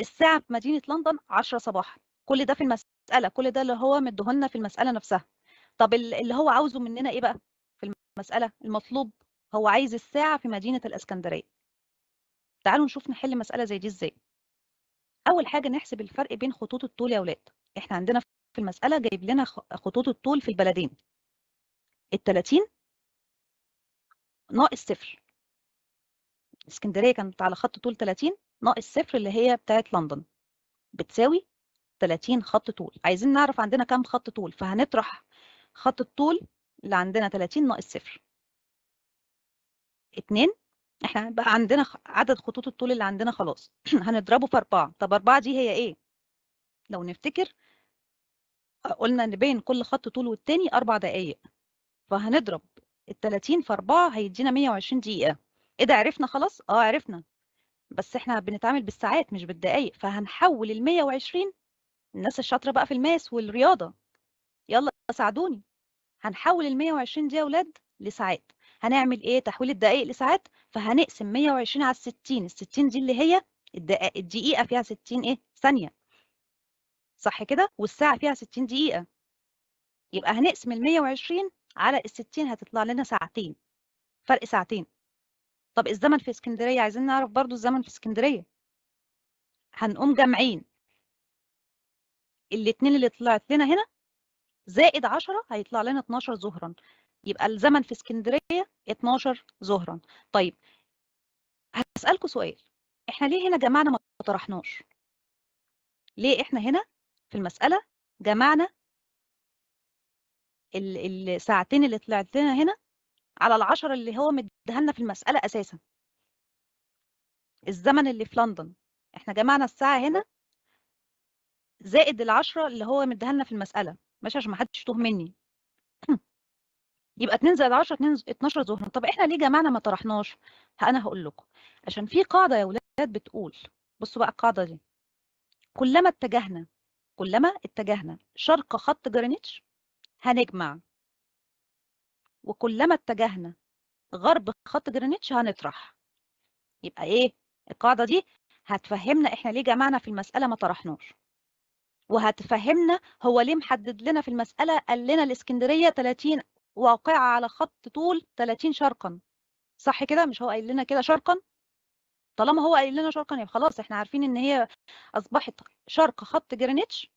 Speaker 1: الساعة في مدينة لندن 10 صباحا كل ده في المسألة كل ده اللي هو مديهولنا في المسألة نفسها طب اللي هو عاوزه مننا إيه بقى في المسألة المطلوب هو عايز الساعة في مدينة الإسكندرية تعالوا نشوف نحل مسألة زي دي إزاي أول حاجة نحسب الفرق بين خطوط الطول يا أولاد إحنا عندنا في المسألة جايب لنا خطوط الطول في البلدين ال 30 ناقص صفر اسكندريه كانت على خط طول 30 ناقص صفر اللي هي بتاعت لندن بتساوي 30 خط طول عايزين نعرف عندنا كام خط طول فهنطرح خط الطول اللي عندنا 30 ناقص صفر 2 احنا بقى عندنا عدد خطوط الطول اللي عندنا خلاص (clears throat) هنضربه في 4 طب 4 دي هي ايه لو نفتكر قلنا ان بين كل خط طول والتاني اربع دقائق فهنضرب ال 30 في 4 هيدينا 120 دقيقه ايه ده عرفنا خلاص اه عرفنا بس احنا بنتعامل بالساعات مش بالدقايق فهنحول ال 120 الناس الشاطره بقى في الماس والرياضه يلا ساعدوني هنحول ال 120 دي يا اولاد لساعات هنعمل ايه تحويل الدقائق لساعات فهنقسم 120 على 60 ال 60 دي اللي هي الدقائق الدقيقه فيها 60 ايه ثانيه صح كده والساعه فيها 60 دقيقه يبقى هنقسم ال 120 على ال 60 هتطلع لنا ساعتين فرق ساعتين طب الزمن في اسكندريه عايزين نعرف برضو الزمن في اسكندريه هنقوم جمعين الاثنين اللي طلعت لنا هنا زائد 10 هيطلع لنا 12 ظهرا يبقى الزمن في اسكندريه 12 ظهرا طيب هسالكم سؤال احنا ليه هنا جمعنا ما طرحناش ليه احنا هنا في المساله جمعنا الساعتين اللي طلعت لنا هنا على العشرة اللي هو مدهلنا لنا في المسألة أساسا الزمن اللي في لندن احنا جمعنا الساعة هنا زائد العشرة اللي هو مدهلنا لنا في المسألة ماشي عشان ما حدش يتوه مني (clears throat) يبقى 2 زائد 10 2 12 ظهرا طب احنا ليه جمعنا ما طرحناش انا هقول لكم عشان في قاعده يا ولاد بتقول بصوا بقى القاعده دي كلما اتجهنا كلما اتجهنا شرق خط جرينتش هنجمع وكلما اتجهنا غرب خط جرينتش هنطرح يبقى ايه القاعده دي هتفهمنا احنا ليه جمعنا في المساله ما طرحناش وهتفهمنا هو ليه محدد لنا في المساله قال لنا الاسكندريه 30 واقعه على خط طول 30 شرقا صح كده مش هو قايل لنا كده شرقا طالما هو قايل لنا شرقا يبقى خلاص احنا عارفين ان هي اصبحت شرق خط جرينتش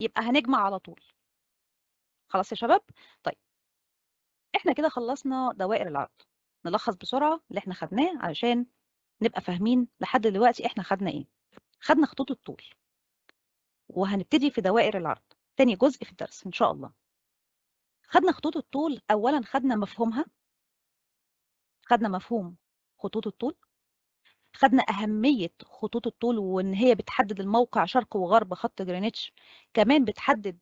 Speaker 1: يبقى هنجمع على طول خلاص يا شباب طيب احنا كده خلصنا دوائر العرض نلخص بسرعه اللي احنا خدناه علشان نبقى فاهمين لحد دلوقتي احنا خدنا ايه خدنا خطوط الطول وهنبتدي في دوائر العرض تاني جزء في الدرس ان شاء الله خدنا خطوط الطول اولا خدنا مفهومها خدنا مفهوم خطوط الطول خدنا أهمية خطوط الطول وإن هي بتحدد الموقع شرق وغرب خط جرينتش كمان بتحدد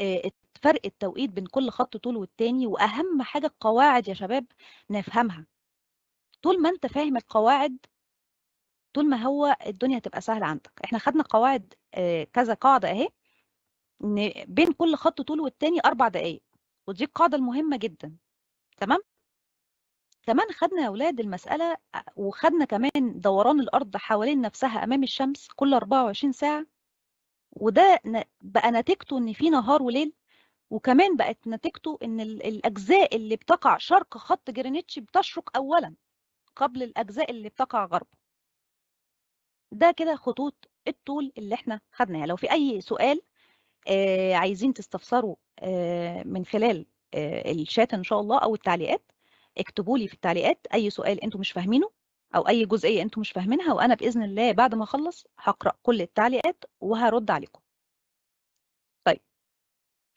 Speaker 1: آه، فرق التوقيت بين كل خط طول والتاني واهم حاجه القواعد يا شباب نفهمها طول ما انت فاهم القواعد طول ما هو الدنيا هتبقى سهله عندك احنا خدنا قواعد آه، كذا قاعده اهي ان بين كل خط طول والتاني اربع دقائق ودي القاعده المهمه جدا تمام كمان خدنا يا اولاد المساله آه، وخدنا كمان دوران الارض حوالين نفسها امام الشمس كل 24 ساعه وده بقى نتيجته ان في نهار وليل وكمان بقت نتيجته ان الاجزاء اللي بتقع شرق خط جرينتش بتشرق اولا قبل الاجزاء اللي بتقع غرب ده كده خطوط الطول اللي احنا خدناها لو في اي سؤال آه عايزين تستفسروا آه من خلال آه الشات ان شاء الله او التعليقات اكتبوا لي في التعليقات اي سؤال انتم مش فاهمينه او اي جزئيه انتم مش فاهمينها وانا باذن الله بعد ما اخلص هقرا كل التعليقات وهرد عليكم طيب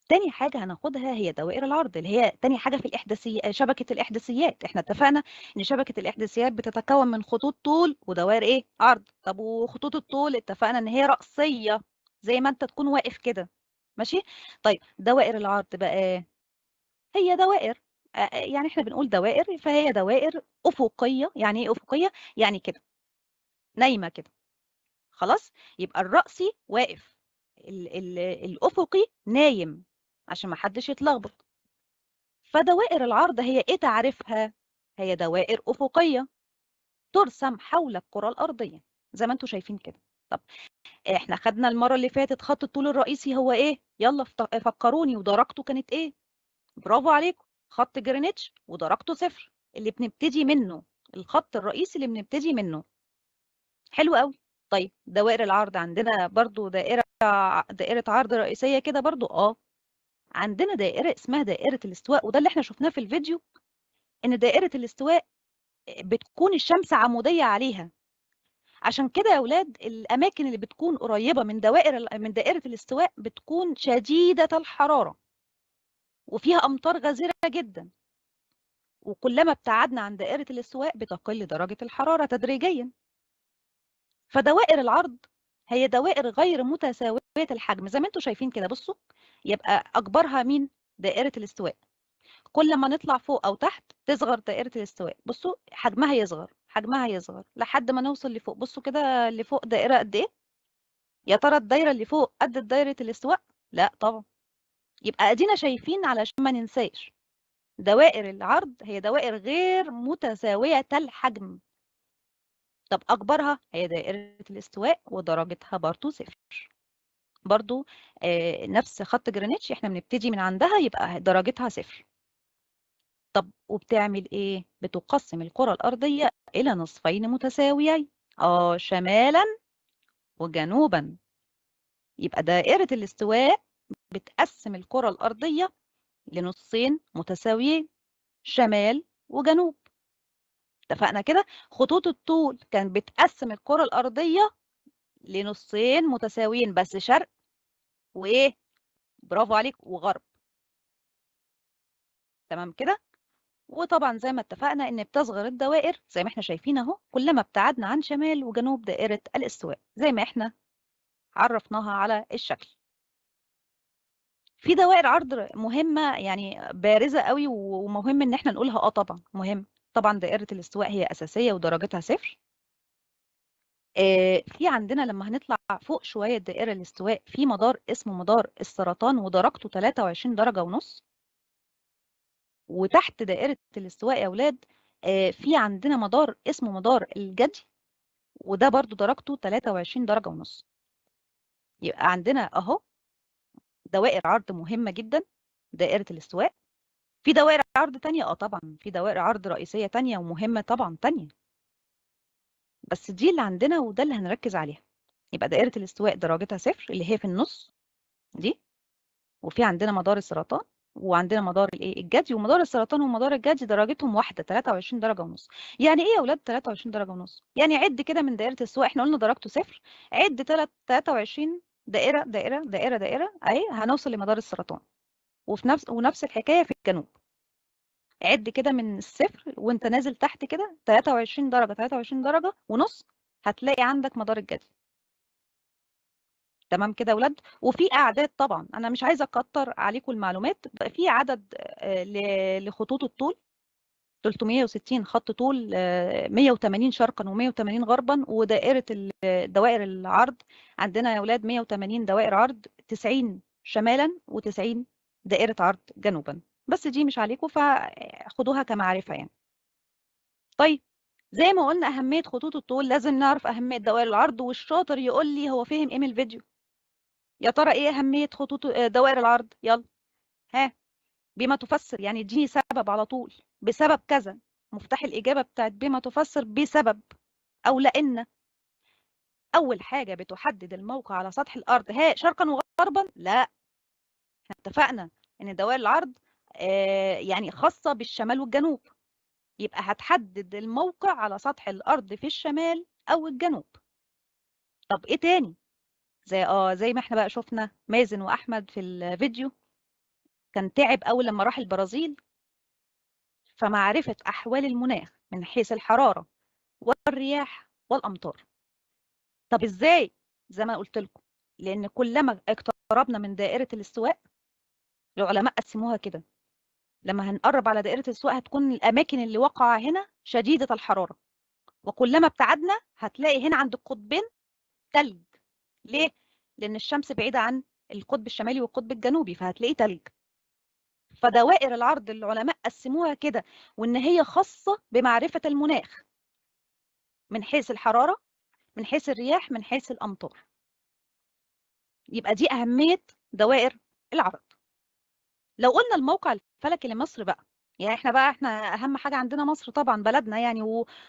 Speaker 1: تاني حاجه هناخدها هي دوائر العرض اللي هي تاني حاجه في الاحداثيه شبكه الاحداثيات احنا اتفقنا ان شبكه الاحداثيات بتتكون من خطوط طول ودوائر ايه عرض طب وخطوط الطول اتفقنا ان هي راسيه زي ما انت تكون واقف كده ماشي طيب دوائر العرض بقى إيه؟ هي دوائر يعني احنا بنقول دوائر فهي دوائر افقيه يعني ايه افقيه يعني كده نايمه كده خلاص يبقى الراسي واقف ال ال الافقي نايم عشان ما حدش يتلخبط فدوائر العرض هي ايه تعريفها هي دوائر افقيه ترسم حول الكره الارضيه زي ما انتم شايفين كده طب احنا خدنا المره اللي فاتت خط الطول الرئيسي هو ايه يلا فكروني ودرجته كانت ايه برافو عليكم خط جرينتش ودرجته صفر اللي بنبتدي منه الخط الرئيسي اللي بنبتدي منه حلو قوي طيب دوائر العرض عندنا برضو دائرة دائرة عرض رئيسية كده برضو اه عندنا دائرة اسمها دائرة الاستواء وده اللي احنا شفناه في الفيديو ان دائرة الاستواء بتكون الشمس عمودية عليها عشان كده يا اولاد الاماكن اللي بتكون قريبة من دوائر من دائرة الاستواء بتكون شديدة الحرارة وفيها أمطار غزيرة جدا وكلما ابتعدنا عن دائرة الاستواء بتقل درجة الحرارة تدريجيا فدوائر العرض هي دوائر غير متساوية الحجم زي ما انتم شايفين كده بصوا يبقى أكبرها مين دائرة الاستواء كل ما نطلع فوق أو تحت تصغر دائرة الاستواء بصوا حجمها يصغر حجمها يصغر لحد ما نوصل لفوق بصوا كده اللي فوق دائرة قد إيه يا ترى الدايرة اللي فوق قد دايرة الاستواء لا طبعا يبقى ادينا شايفين علشان ما ننساش دوائر العرض هي دوائر غير متساوية الحجم طب أكبرها هي دائرة الاستواء ودرجتها برضو صفر برضو آه، نفس خط جرينتش احنا بنبتدي من عندها يبقى درجتها صفر طب وبتعمل ايه؟ بتقسم الكرة الأرضية إلى نصفين متساويين اه شمالا وجنوبا يبقى دائرة الاستواء بتقسم الكرة الأرضية لنصين متساويين شمال وجنوب اتفقنا كده خطوط الطول كانت بتقسم الكرة الأرضية لنصين متساويين بس شرق وإيه برافو عليك وغرب تمام كده وطبعا زي ما اتفقنا ان بتصغر الدوائر زي ما احنا شايفين اهو كلما ابتعدنا عن شمال وجنوب دائرة الاستواء زي ما احنا عرفناها على الشكل في دوائر عرض مهمه يعني بارزه قوي ومهم ان احنا نقولها اه طبعا مهم طبعا دائره الاستواء هي اساسيه ودرجتها صفر آه في عندنا لما هنطلع فوق شويه دائره الاستواء في مدار اسمه مدار السرطان ودرجته 23 درجه ونص وتحت دائره الاستواء يا اولاد آه في عندنا مدار اسمه مدار الجدي وده برضو درجته 23 درجه ونص يبقى عندنا اهو دوائر عرض مهمه جدا دائره الاستواء في دوائر عرض تانية اه طبعا في دوائر عرض رئيسيه تانية ومهمه طبعا تانية بس دي اللي عندنا وده اللي هنركز عليها يبقى دائره الاستواء درجتها صفر اللي هي في النص دي وفي عندنا مدار السرطان وعندنا مدار الايه الجدي ومدار السرطان ومدار الجدي درجتهم واحده 23 درجه ونص يعني ايه يا اولاد 23 درجه ونص يعني عد كده من دائره السواء احنا قلنا درجته صفر عد 23 دائره دائره دائره دائره اهي هنوصل لمدار السرطان وفي نفس ونفس الحكايه في الجنوب عد كده من الصفر وانت نازل تحت كده 23 درجه 23 درجه ونص هتلاقي عندك مدار الجدول تمام كده يا ولاد وفي اعداد طبعا انا مش عايزه اكتر عليكم المعلومات في عدد آه، لخطوط الطول 360 خط طول 180 شرقا و180 غربا ودائره دوائر العرض عندنا يا اولاد 180 دوائر عرض 90 شمالا و90 دائره عرض جنوبا بس دي مش عليكم فخدوها كمعرفه يعني طيب زي ما قلنا اهميه خطوط الطول لازم نعرف اهميه دوائر العرض والشاطر يقول لي هو فهم ايه من الفيديو يا ترى ايه اهميه خطوط آه، دوائر العرض يلا ها بما تفسر يعني اديني سبب على طول بسبب كذا مفتاح الإجابة بتاعت بما تفسر بسبب أو لأن أول حاجة بتحدد الموقع على سطح الأرض هي شرقا وغربا لا احنا اتفقنا إن دوائر العرض آه، يعني خاصة بالشمال والجنوب يبقى هتحدد الموقع على سطح الأرض في الشمال أو الجنوب طب إيه تاني زي اه زي ما احنا بقى شفنا مازن وأحمد في الفيديو كان تعب أول لما راح البرازيل فمعرفة أحوال المناخ من حيث الحرارة والرياح والأمطار طب إزاي؟ زي ما قلت لكم لأن كلما اقتربنا من دائرة الاستواء العلماء قسموها كده لما هنقرب على دائرة الاستواء هتكون الأماكن اللي وقع هنا شديدة الحرارة وكلما ابتعدنا هتلاقي هنا عند القطبين تلج ليه؟ لأن الشمس بعيدة عن القطب الشمالي والقطب الجنوبي فهتلاقي تلج فدوائر العرض العلماء قسموها كده وان هي خاصه بمعرفه المناخ من حيث الحراره من حيث الرياح من حيث الامطار يبقى دي اهميه دوائر العرض لو قلنا الموقع الفلكي لمصر بقى يعني احنا بقى احنا اهم حاجه عندنا مصر طبعا بلدنا يعني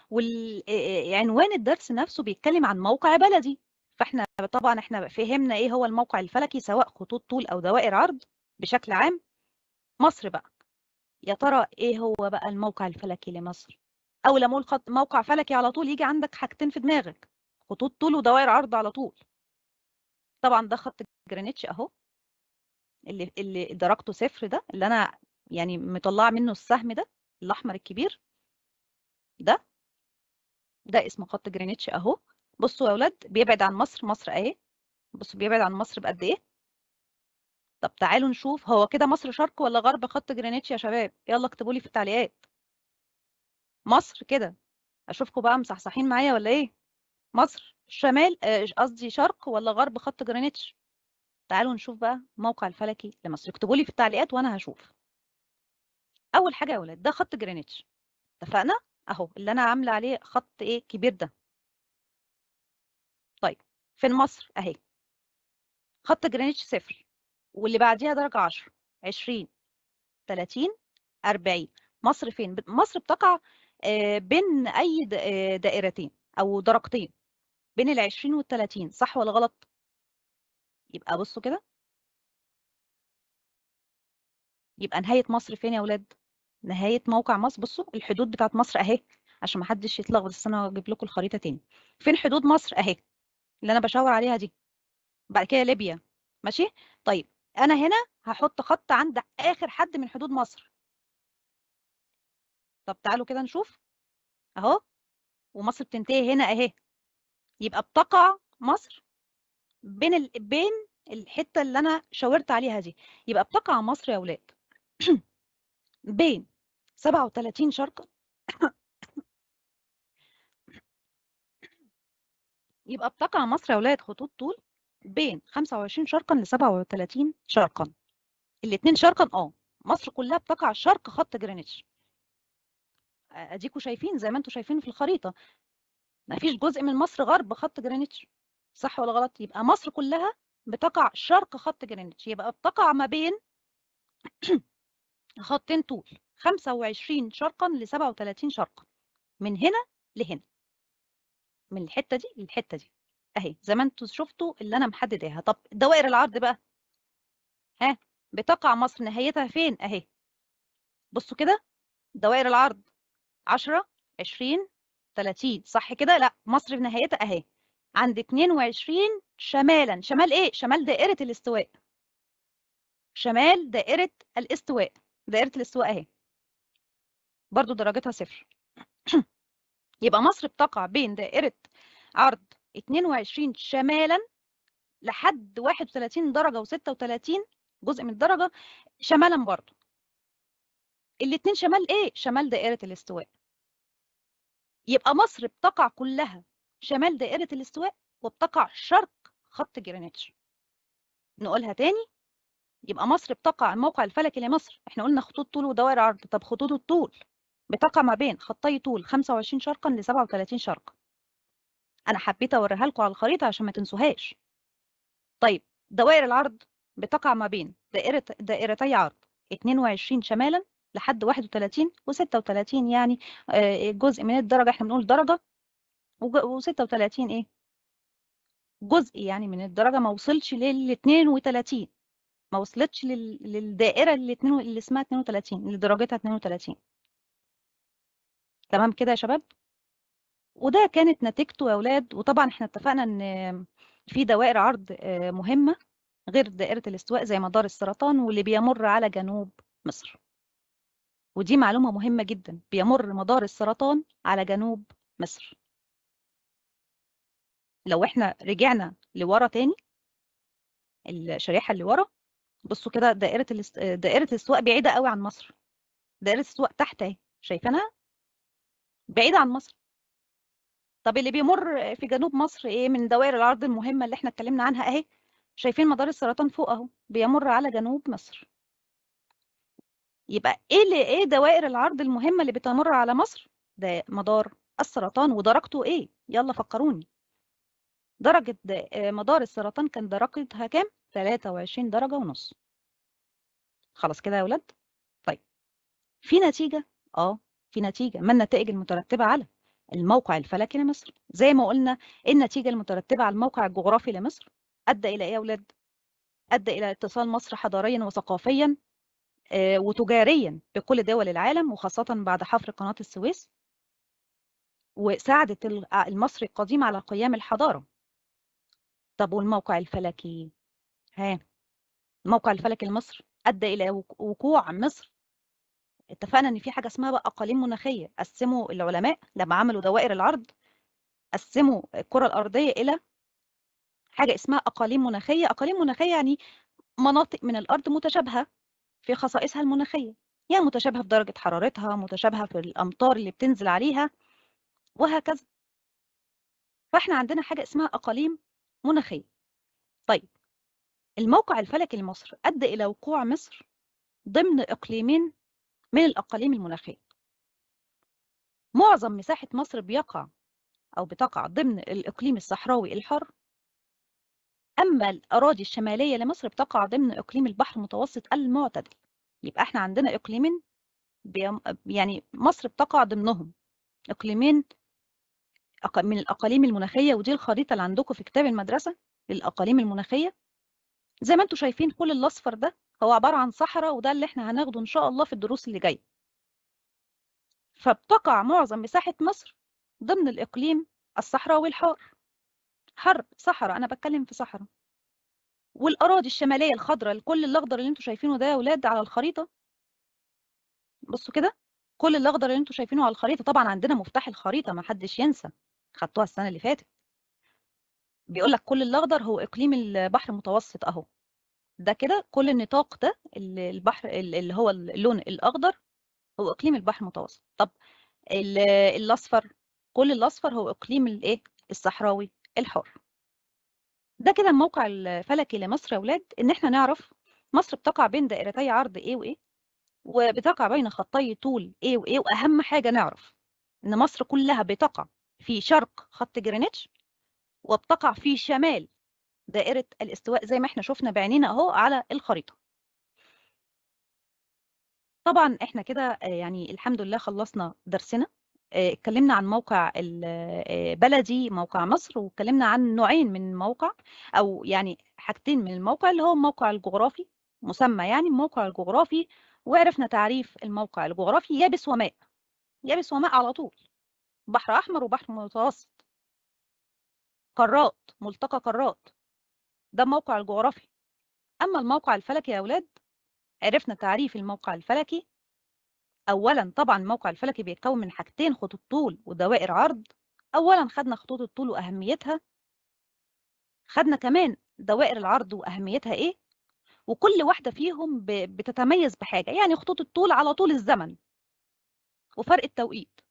Speaker 1: وعنوان الدرس نفسه بيتكلم عن موقع بلدي فاحنا طبعا احنا فهمنا ايه هو الموقع الفلكي سواء خطوط طول او دوائر عرض بشكل عام مصر بقى يا ترى ايه هو بقى الموقع الفلكي لمصر اول ما اقول موقع فلكي على طول يجي عندك حاجتين في دماغك خطوط طول ودوائر عرض على طول طبعا ده خط جرينتش اهو اللي اللي درجته صفر ده اللي انا يعني مطلعه منه السهم ده الاحمر الكبير ده ده اسمه خط جرينتش اهو بصوا يا اولاد بيبعد عن مصر مصر اهي بصوا بيبعد عن مصر بقد ايه طب تعالوا نشوف هو كده مصر شرق ولا غرب خط جرينتش يا شباب يلا اكتبوا لي في التعليقات مصر كده اشوفكم بقى مصحصحين معايا ولا ايه مصر شمال آه، قصدي شرق ولا غرب خط جرينتش تعالوا نشوف بقى موقع الفلكي لمصر اكتبوا لي في التعليقات وانا هشوف اول حاجه يا ولاد ده خط جرينتش اتفقنا اهو اللي انا عامله عليه خط ايه كبير ده طيب فين مصر اهي خط جرينتش صفر واللي بعديها درجة 10 20 30 40 مصر فين؟ مصر بتقع آه، بين أي آه، دائرتين أو درجتين بين ال 20 وال 30 صح ولا غلط؟ يبقى بصوا كده يبقى نهاية مصر فين يا ولاد؟ نهاية موقع مصر بصوا الحدود بتاعت مصر أهي عشان ما حدش يتلخبط بس أنا هجيب لكم الخريطة تاني فين حدود مصر أهي اللي أنا بشاور عليها دي بعد كده ليبيا ماشي؟ طيب انا هنا هحط خط عند اخر حد من حدود مصر طب تعالوا كده نشوف اهو ومصر بتنتهي هنا اهي يبقى بتقع مصر بين ال... بين الحته اللي انا شاورت عليها دي يبقى بتقع مصر يا اولاد (coughs) بين 37 شرقا (coughs) يبقى بتقع مصر يا اولاد خطوط طول بين 25 شرقا ل 37 شرقا الاثنين شرقا اه مصر كلها بتقع شرق خط جرينتش اديكوا شايفين زي ما انتم شايفين في الخريطه ما فيش جزء من مصر غرب خط جرينتش صح ولا غلط يبقى مصر كلها بتقع شرق خط جرينتش يبقى بتقع ما بين (clears throat) خطين طول 25 شرقا ل 37 شرقا من هنا لهنا من الحته دي للحته دي اهي زي ما انتم شفتوا اللي انا محدداها طب دوائر العرض بقى ها بتقع مصر نهايتها فين اهي بصوا كده دوائر العرض 10 20 30 صح كده لا مصر في نهايتها اهي عند 22 شمالا شمال ايه شمال دائره الاستواء شمال دائره الاستواء دائره الاستواء اهي برضو درجتها صفر (clears throat) يبقى مصر بتقع بين دائره عرض 22 شمالا لحد 31 درجة و36 جزء من الدرجة شمالا برضو الاتنين شمال ايه؟ شمال دائرة الاستواء يبقى مصر بتقع كلها شمال دائرة الاستواء وبتقع شرق خط جرينتش نقولها تاني يبقى مصر بتقع الموقع الفلكي لمصر احنا قلنا خطوط طول ودوائر عرض طب خطوط الطول بتقع ما بين خطي طول 25 شرقا ل 37 شرقا انا حبيت اوريها لكم على الخريطه عشان ما تنسوهاش طيب دوائر العرض بتقع ما بين دائره دائرتي عرض 22 شمالا لحد 31 و36 يعني آه، جزء من الدرجه احنا بنقول درجه و36 ايه جزء يعني من الدرجه ما وصلش لل 32 ما وصلتش للدائره اللي, اتنين اللي اسمها 32 اللي درجتها 32 تمام كده يا شباب وده كانت نتيجته يا اولاد وطبعا احنا اتفقنا ان في دوائر عرض آه، مهمه غير دائره الاستواء زي مدار السرطان واللي بيمر على جنوب مصر ودي معلومه مهمه جدا بيمر مدار السرطان على جنوب مصر لو احنا رجعنا لورا تاني الشريحه اللي ورا بصوا كده دائره آه، دائره الاستواء بعيده قوي عن مصر دائره الاستواء تحت اهي شايفينها بعيده عن مصر طب اللي بيمر في جنوب مصر ايه من دوائر العرض المهمه اللي احنا اتكلمنا عنها اهي شايفين مدار السرطان فوق اهو بيمر على جنوب مصر يبقى ايه اللي ايه دوائر العرض المهمه اللي بتمر على مصر ده مدار السرطان ودرجته ايه يلا فكروني درجه آه، مدار السرطان كان درجتها كام 23 درجه ونص خلاص كده يا اولاد طيب في نتيجه اه في نتيجه ما النتائج المترتبه على الموقع الفلكي لمصر زي ما قلنا إيه النتيجة المترتبة على الموقع الجغرافي لمصر أدى إلى إيه يا أولاد؟ أدى إلى اتصال مصر حضاريا وثقافيا آه، وتجاريا بكل دول العالم وخاصة بعد حفر قناة السويس وساعدت آه، المصري القديم على قيام الحضارة طب والموقع الفلكي ها الموقع الفلكي لمصر أدى إلى وقوع مصر اتفقنا ان في حاجه اسمها بقى اقاليم مناخيه قسموا العلماء لما عملوا دوائر العرض قسموا الكره الارضيه الى حاجه اسمها اقاليم مناخيه اقاليم مناخيه يعني مناطق من الارض متشابهه في خصائصها المناخيه يعني متشابهه في درجه حرارتها متشابهه في الامطار اللي بتنزل عليها وهكذا فاحنا عندنا حاجه اسمها اقاليم مناخيه طيب الموقع الفلكي لمصر ادى الى وقوع مصر ضمن اقليمين من الأقاليم المناخية معظم مساحة مصر بيقع أو بتقع ضمن الإقليم الصحراوي الحر أما الأراضي الشمالية لمصر بتقع ضمن إقليم البحر المتوسط المعتدل يبقى احنا عندنا إقليمين يعني مصر بتقع ضمنهم إقليمين من الأقاليم المناخية ودي الخريطة اللي عندكم في كتاب المدرسة للأقاليم المناخية زي ما انتم شايفين كل الأصفر ده هو عبارة عن صحراء وده اللي احنا هناخده إن شاء الله في الدروس اللي جاية فبتقع معظم مساحة مصر ضمن الإقليم الصحراوي الحار حر صحراء أنا بتكلم في صحراء والأراضي الشمالية الخضراء الكل الأخضر اللي انتوا شايفينه ده يا أولاد على الخريطة بصوا كده كل الأخضر اللي انتوا شايفينه على الخريطة طبعا عندنا مفتاح الخريطة ما حدش ينسى خدتوها السنة اللي فاتت بيقول لك كل الأخضر هو إقليم البحر المتوسط أهو ده كده كل النطاق ده البحر اللي هو اللون الاخضر هو اقليم البحر المتوسط طب الاصفر كل الاصفر هو اقليم الايه الصحراوي الحر ده كده الموقع الفلكي لمصر يا ولاد ان احنا نعرف مصر بتقع بين دائرتي عرض ايه وايه وبتقع بين خطي طول ايه وايه واهم حاجه نعرف ان مصر كلها بتقع في شرق خط جرينتش وبتقع في شمال دائرة الاستواء زي ما احنا شفنا بعينينا اهو على الخريطة طبعا احنا كده آه، يعني الحمد لله خلصنا درسنا آه، اتكلمنا عن موقع آه، بلدي موقع مصر واتكلمنا عن نوعين من الموقع او يعني حاجتين من الموقع اللي هو الموقع الجغرافي مسمى يعني الموقع الجغرافي وعرفنا تعريف الموقع الجغرافي يابس وماء يابس وماء على طول بحر احمر وبحر متوسط قارات ملتقى قارات ده الموقع الجغرافي أما الموقع الفلكي يا أولاد عرفنا تعريف الموقع الفلكي أولا طبعا الموقع الفلكي بيتكون من حاجتين خطوط طول ودوائر عرض أولا خدنا خطوط الطول وأهميتها خدنا كمان دوائر العرض وأهميتها إيه وكل واحدة فيهم بتتميز بحاجة يعني خطوط الطول على طول الزمن وفرق التوقيت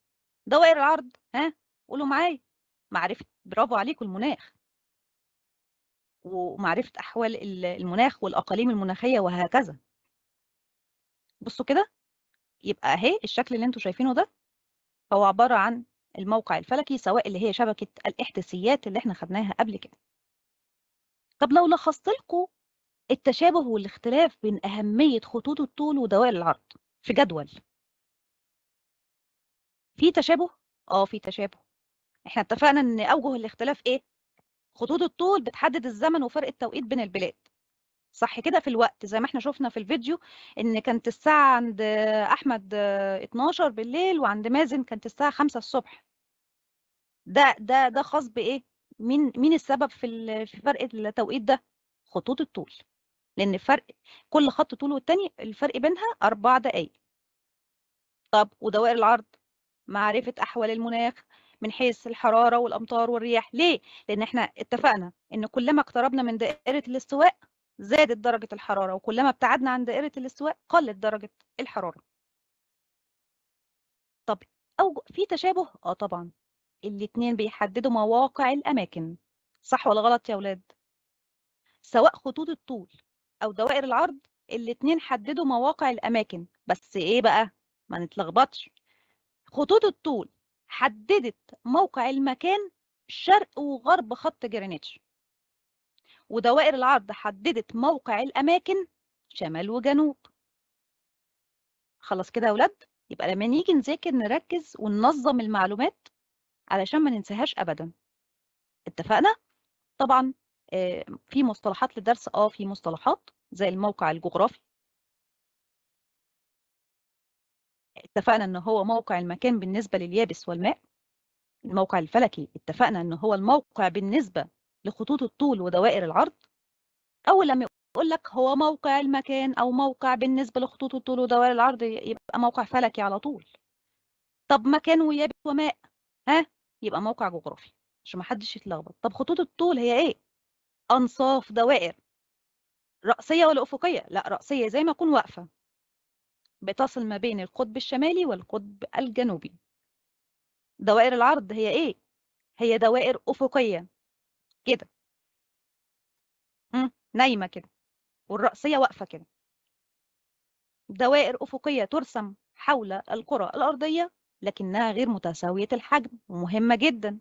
Speaker 1: دوائر العرض ها قولوا معايا معرفة برافو عليكم المناخ ومعرفة أحوال المناخ والأقاليم المناخية وهكذا بصوا كده يبقى أهي الشكل اللي انتوا شايفينه ده هو عبارة عن الموقع الفلكي سواء اللي هي شبكة الاحداثيات اللي احنا خدناها قبل كده طب لو لخصت لكم التشابه والاختلاف بين أهمية خطوط الطول ودوائر العرض في جدول في تشابه؟ اه في تشابه احنا اتفقنا ان اوجه الاختلاف ايه؟ خطوط الطول بتحدد الزمن وفرق التوقيت بين البلاد صح كده في الوقت زي ما احنا شفنا في الفيديو ان كانت الساعة عند احمد 12 بالليل وعند مازن كانت الساعة 5 الصبح ده ده ده خاص بايه مين مين السبب في في فرق التوقيت ده خطوط الطول لان فرق كل خط طول والتاني الفرق بينها اربع دقايق طب ودوائر العرض معرفة احوال المناخ من حيث الحراره والامطار والرياح ليه لان احنا اتفقنا ان كلما اقتربنا من دائره الاستواء زادت درجه الحراره وكلما ابتعدنا عن دائره الاستواء قلت درجه الحراره طب او في تشابه اه طبعا الاتنين بيحددوا مواقع الاماكن صح ولا غلط يا اولاد سواء خطوط الطول او دوائر العرض الاتنين حددوا مواقع الاماكن بس ايه بقى ما نتلخبطش خطوط الطول حددت موقع المكان شرق وغرب خط جرينتش ودوائر العرض حددت موقع الأماكن شمال وجنوب خلاص كده يا ولاد يبقى لما نيجي نذاكر نركز وننظم المعلومات علشان ما ننساهاش أبدا اتفقنا؟ طبعا آه، في مصطلحات للدرس اه في مصطلحات زي الموقع الجغرافي اتفقنا ان هو موقع المكان بالنسبه لليابس والماء الموقع الفلكي اتفقنا ان هو الموقع بالنسبه لخطوط الطول ودوائر العرض اول لما يقول لك هو موقع المكان او موقع بالنسبه لخطوط الطول ودوائر العرض يبقى موقع فلكي على طول طب مكان ويابس وماء ها يبقى موقع جغرافي عشان ما حدش يتلخبط طب خطوط الطول هي ايه انصاف دوائر رأسية ولا أفقية؟ لا رأسية زي ما أكون واقفة بتصل ما بين القطب الشمالي والقطب الجنوبي دوائر العرض هي ايه هي دوائر افقيه كده نايمه كده والرأسية واقفة كده دوائر أفقية ترسم حول الكرة الأرضية لكنها غير متساوية الحجم ومهمة جدا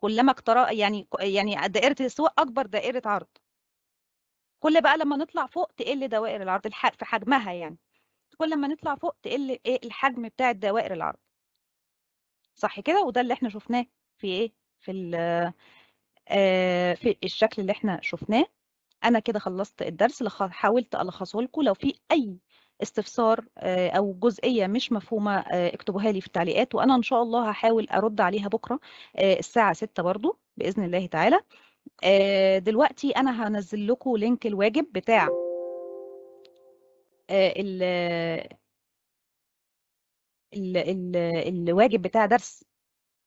Speaker 1: كلما اقترا يعني يعني دائرة الاستواء أكبر دائرة عرض كل بقى لما نطلع فوق تقل دوائر العرض في حجمها يعني كل ما نطلع فوق تقل ايه الحجم بتاع الدوائر العرض صح كده وده اللي احنا شفناه في ايه في آه، في الشكل اللي احنا شفناه انا كده خلصت الدرس حاولت الخصه لكم لو في اي استفسار آه، او جزئيه مش مفهومه آه، اكتبوها لي في التعليقات وانا ان شاء الله هحاول ارد عليها بكره الساعه 6 برضو باذن الله تعالى دلوقتي انا هنزل لكم لينك الواجب بتاع آه، ال ال ال الواجب بتاع درس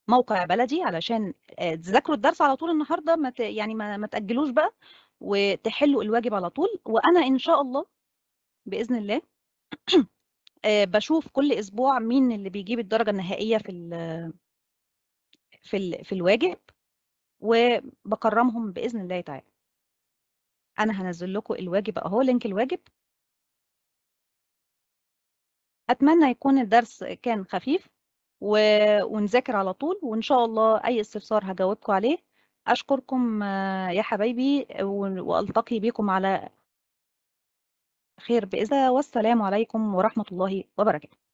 Speaker 1: موقع بلدي علشان آه، تذاكروا الدرس على طول النهارده ما يعني ما, ما تاجلوش بقى وتحلوا الواجب على طول وانا ان شاء الله باذن الله (clears throat) آه، بشوف كل اسبوع مين اللي بيجيب الدرجه النهائيه في الـ في الـ في الواجب وبكرمهم باذن الله تعالى انا هنزل لكم الواجب اهو لينك الواجب أتمنى يكون الدرس كان خفيف و... ونذاكر على طول وإن شاء الله أي استفسار هجاوبكم عليه أشكركم آه، يا حبايبي وألتقي بكم على خير بإذن والسلام عليكم ورحمة الله وبركاته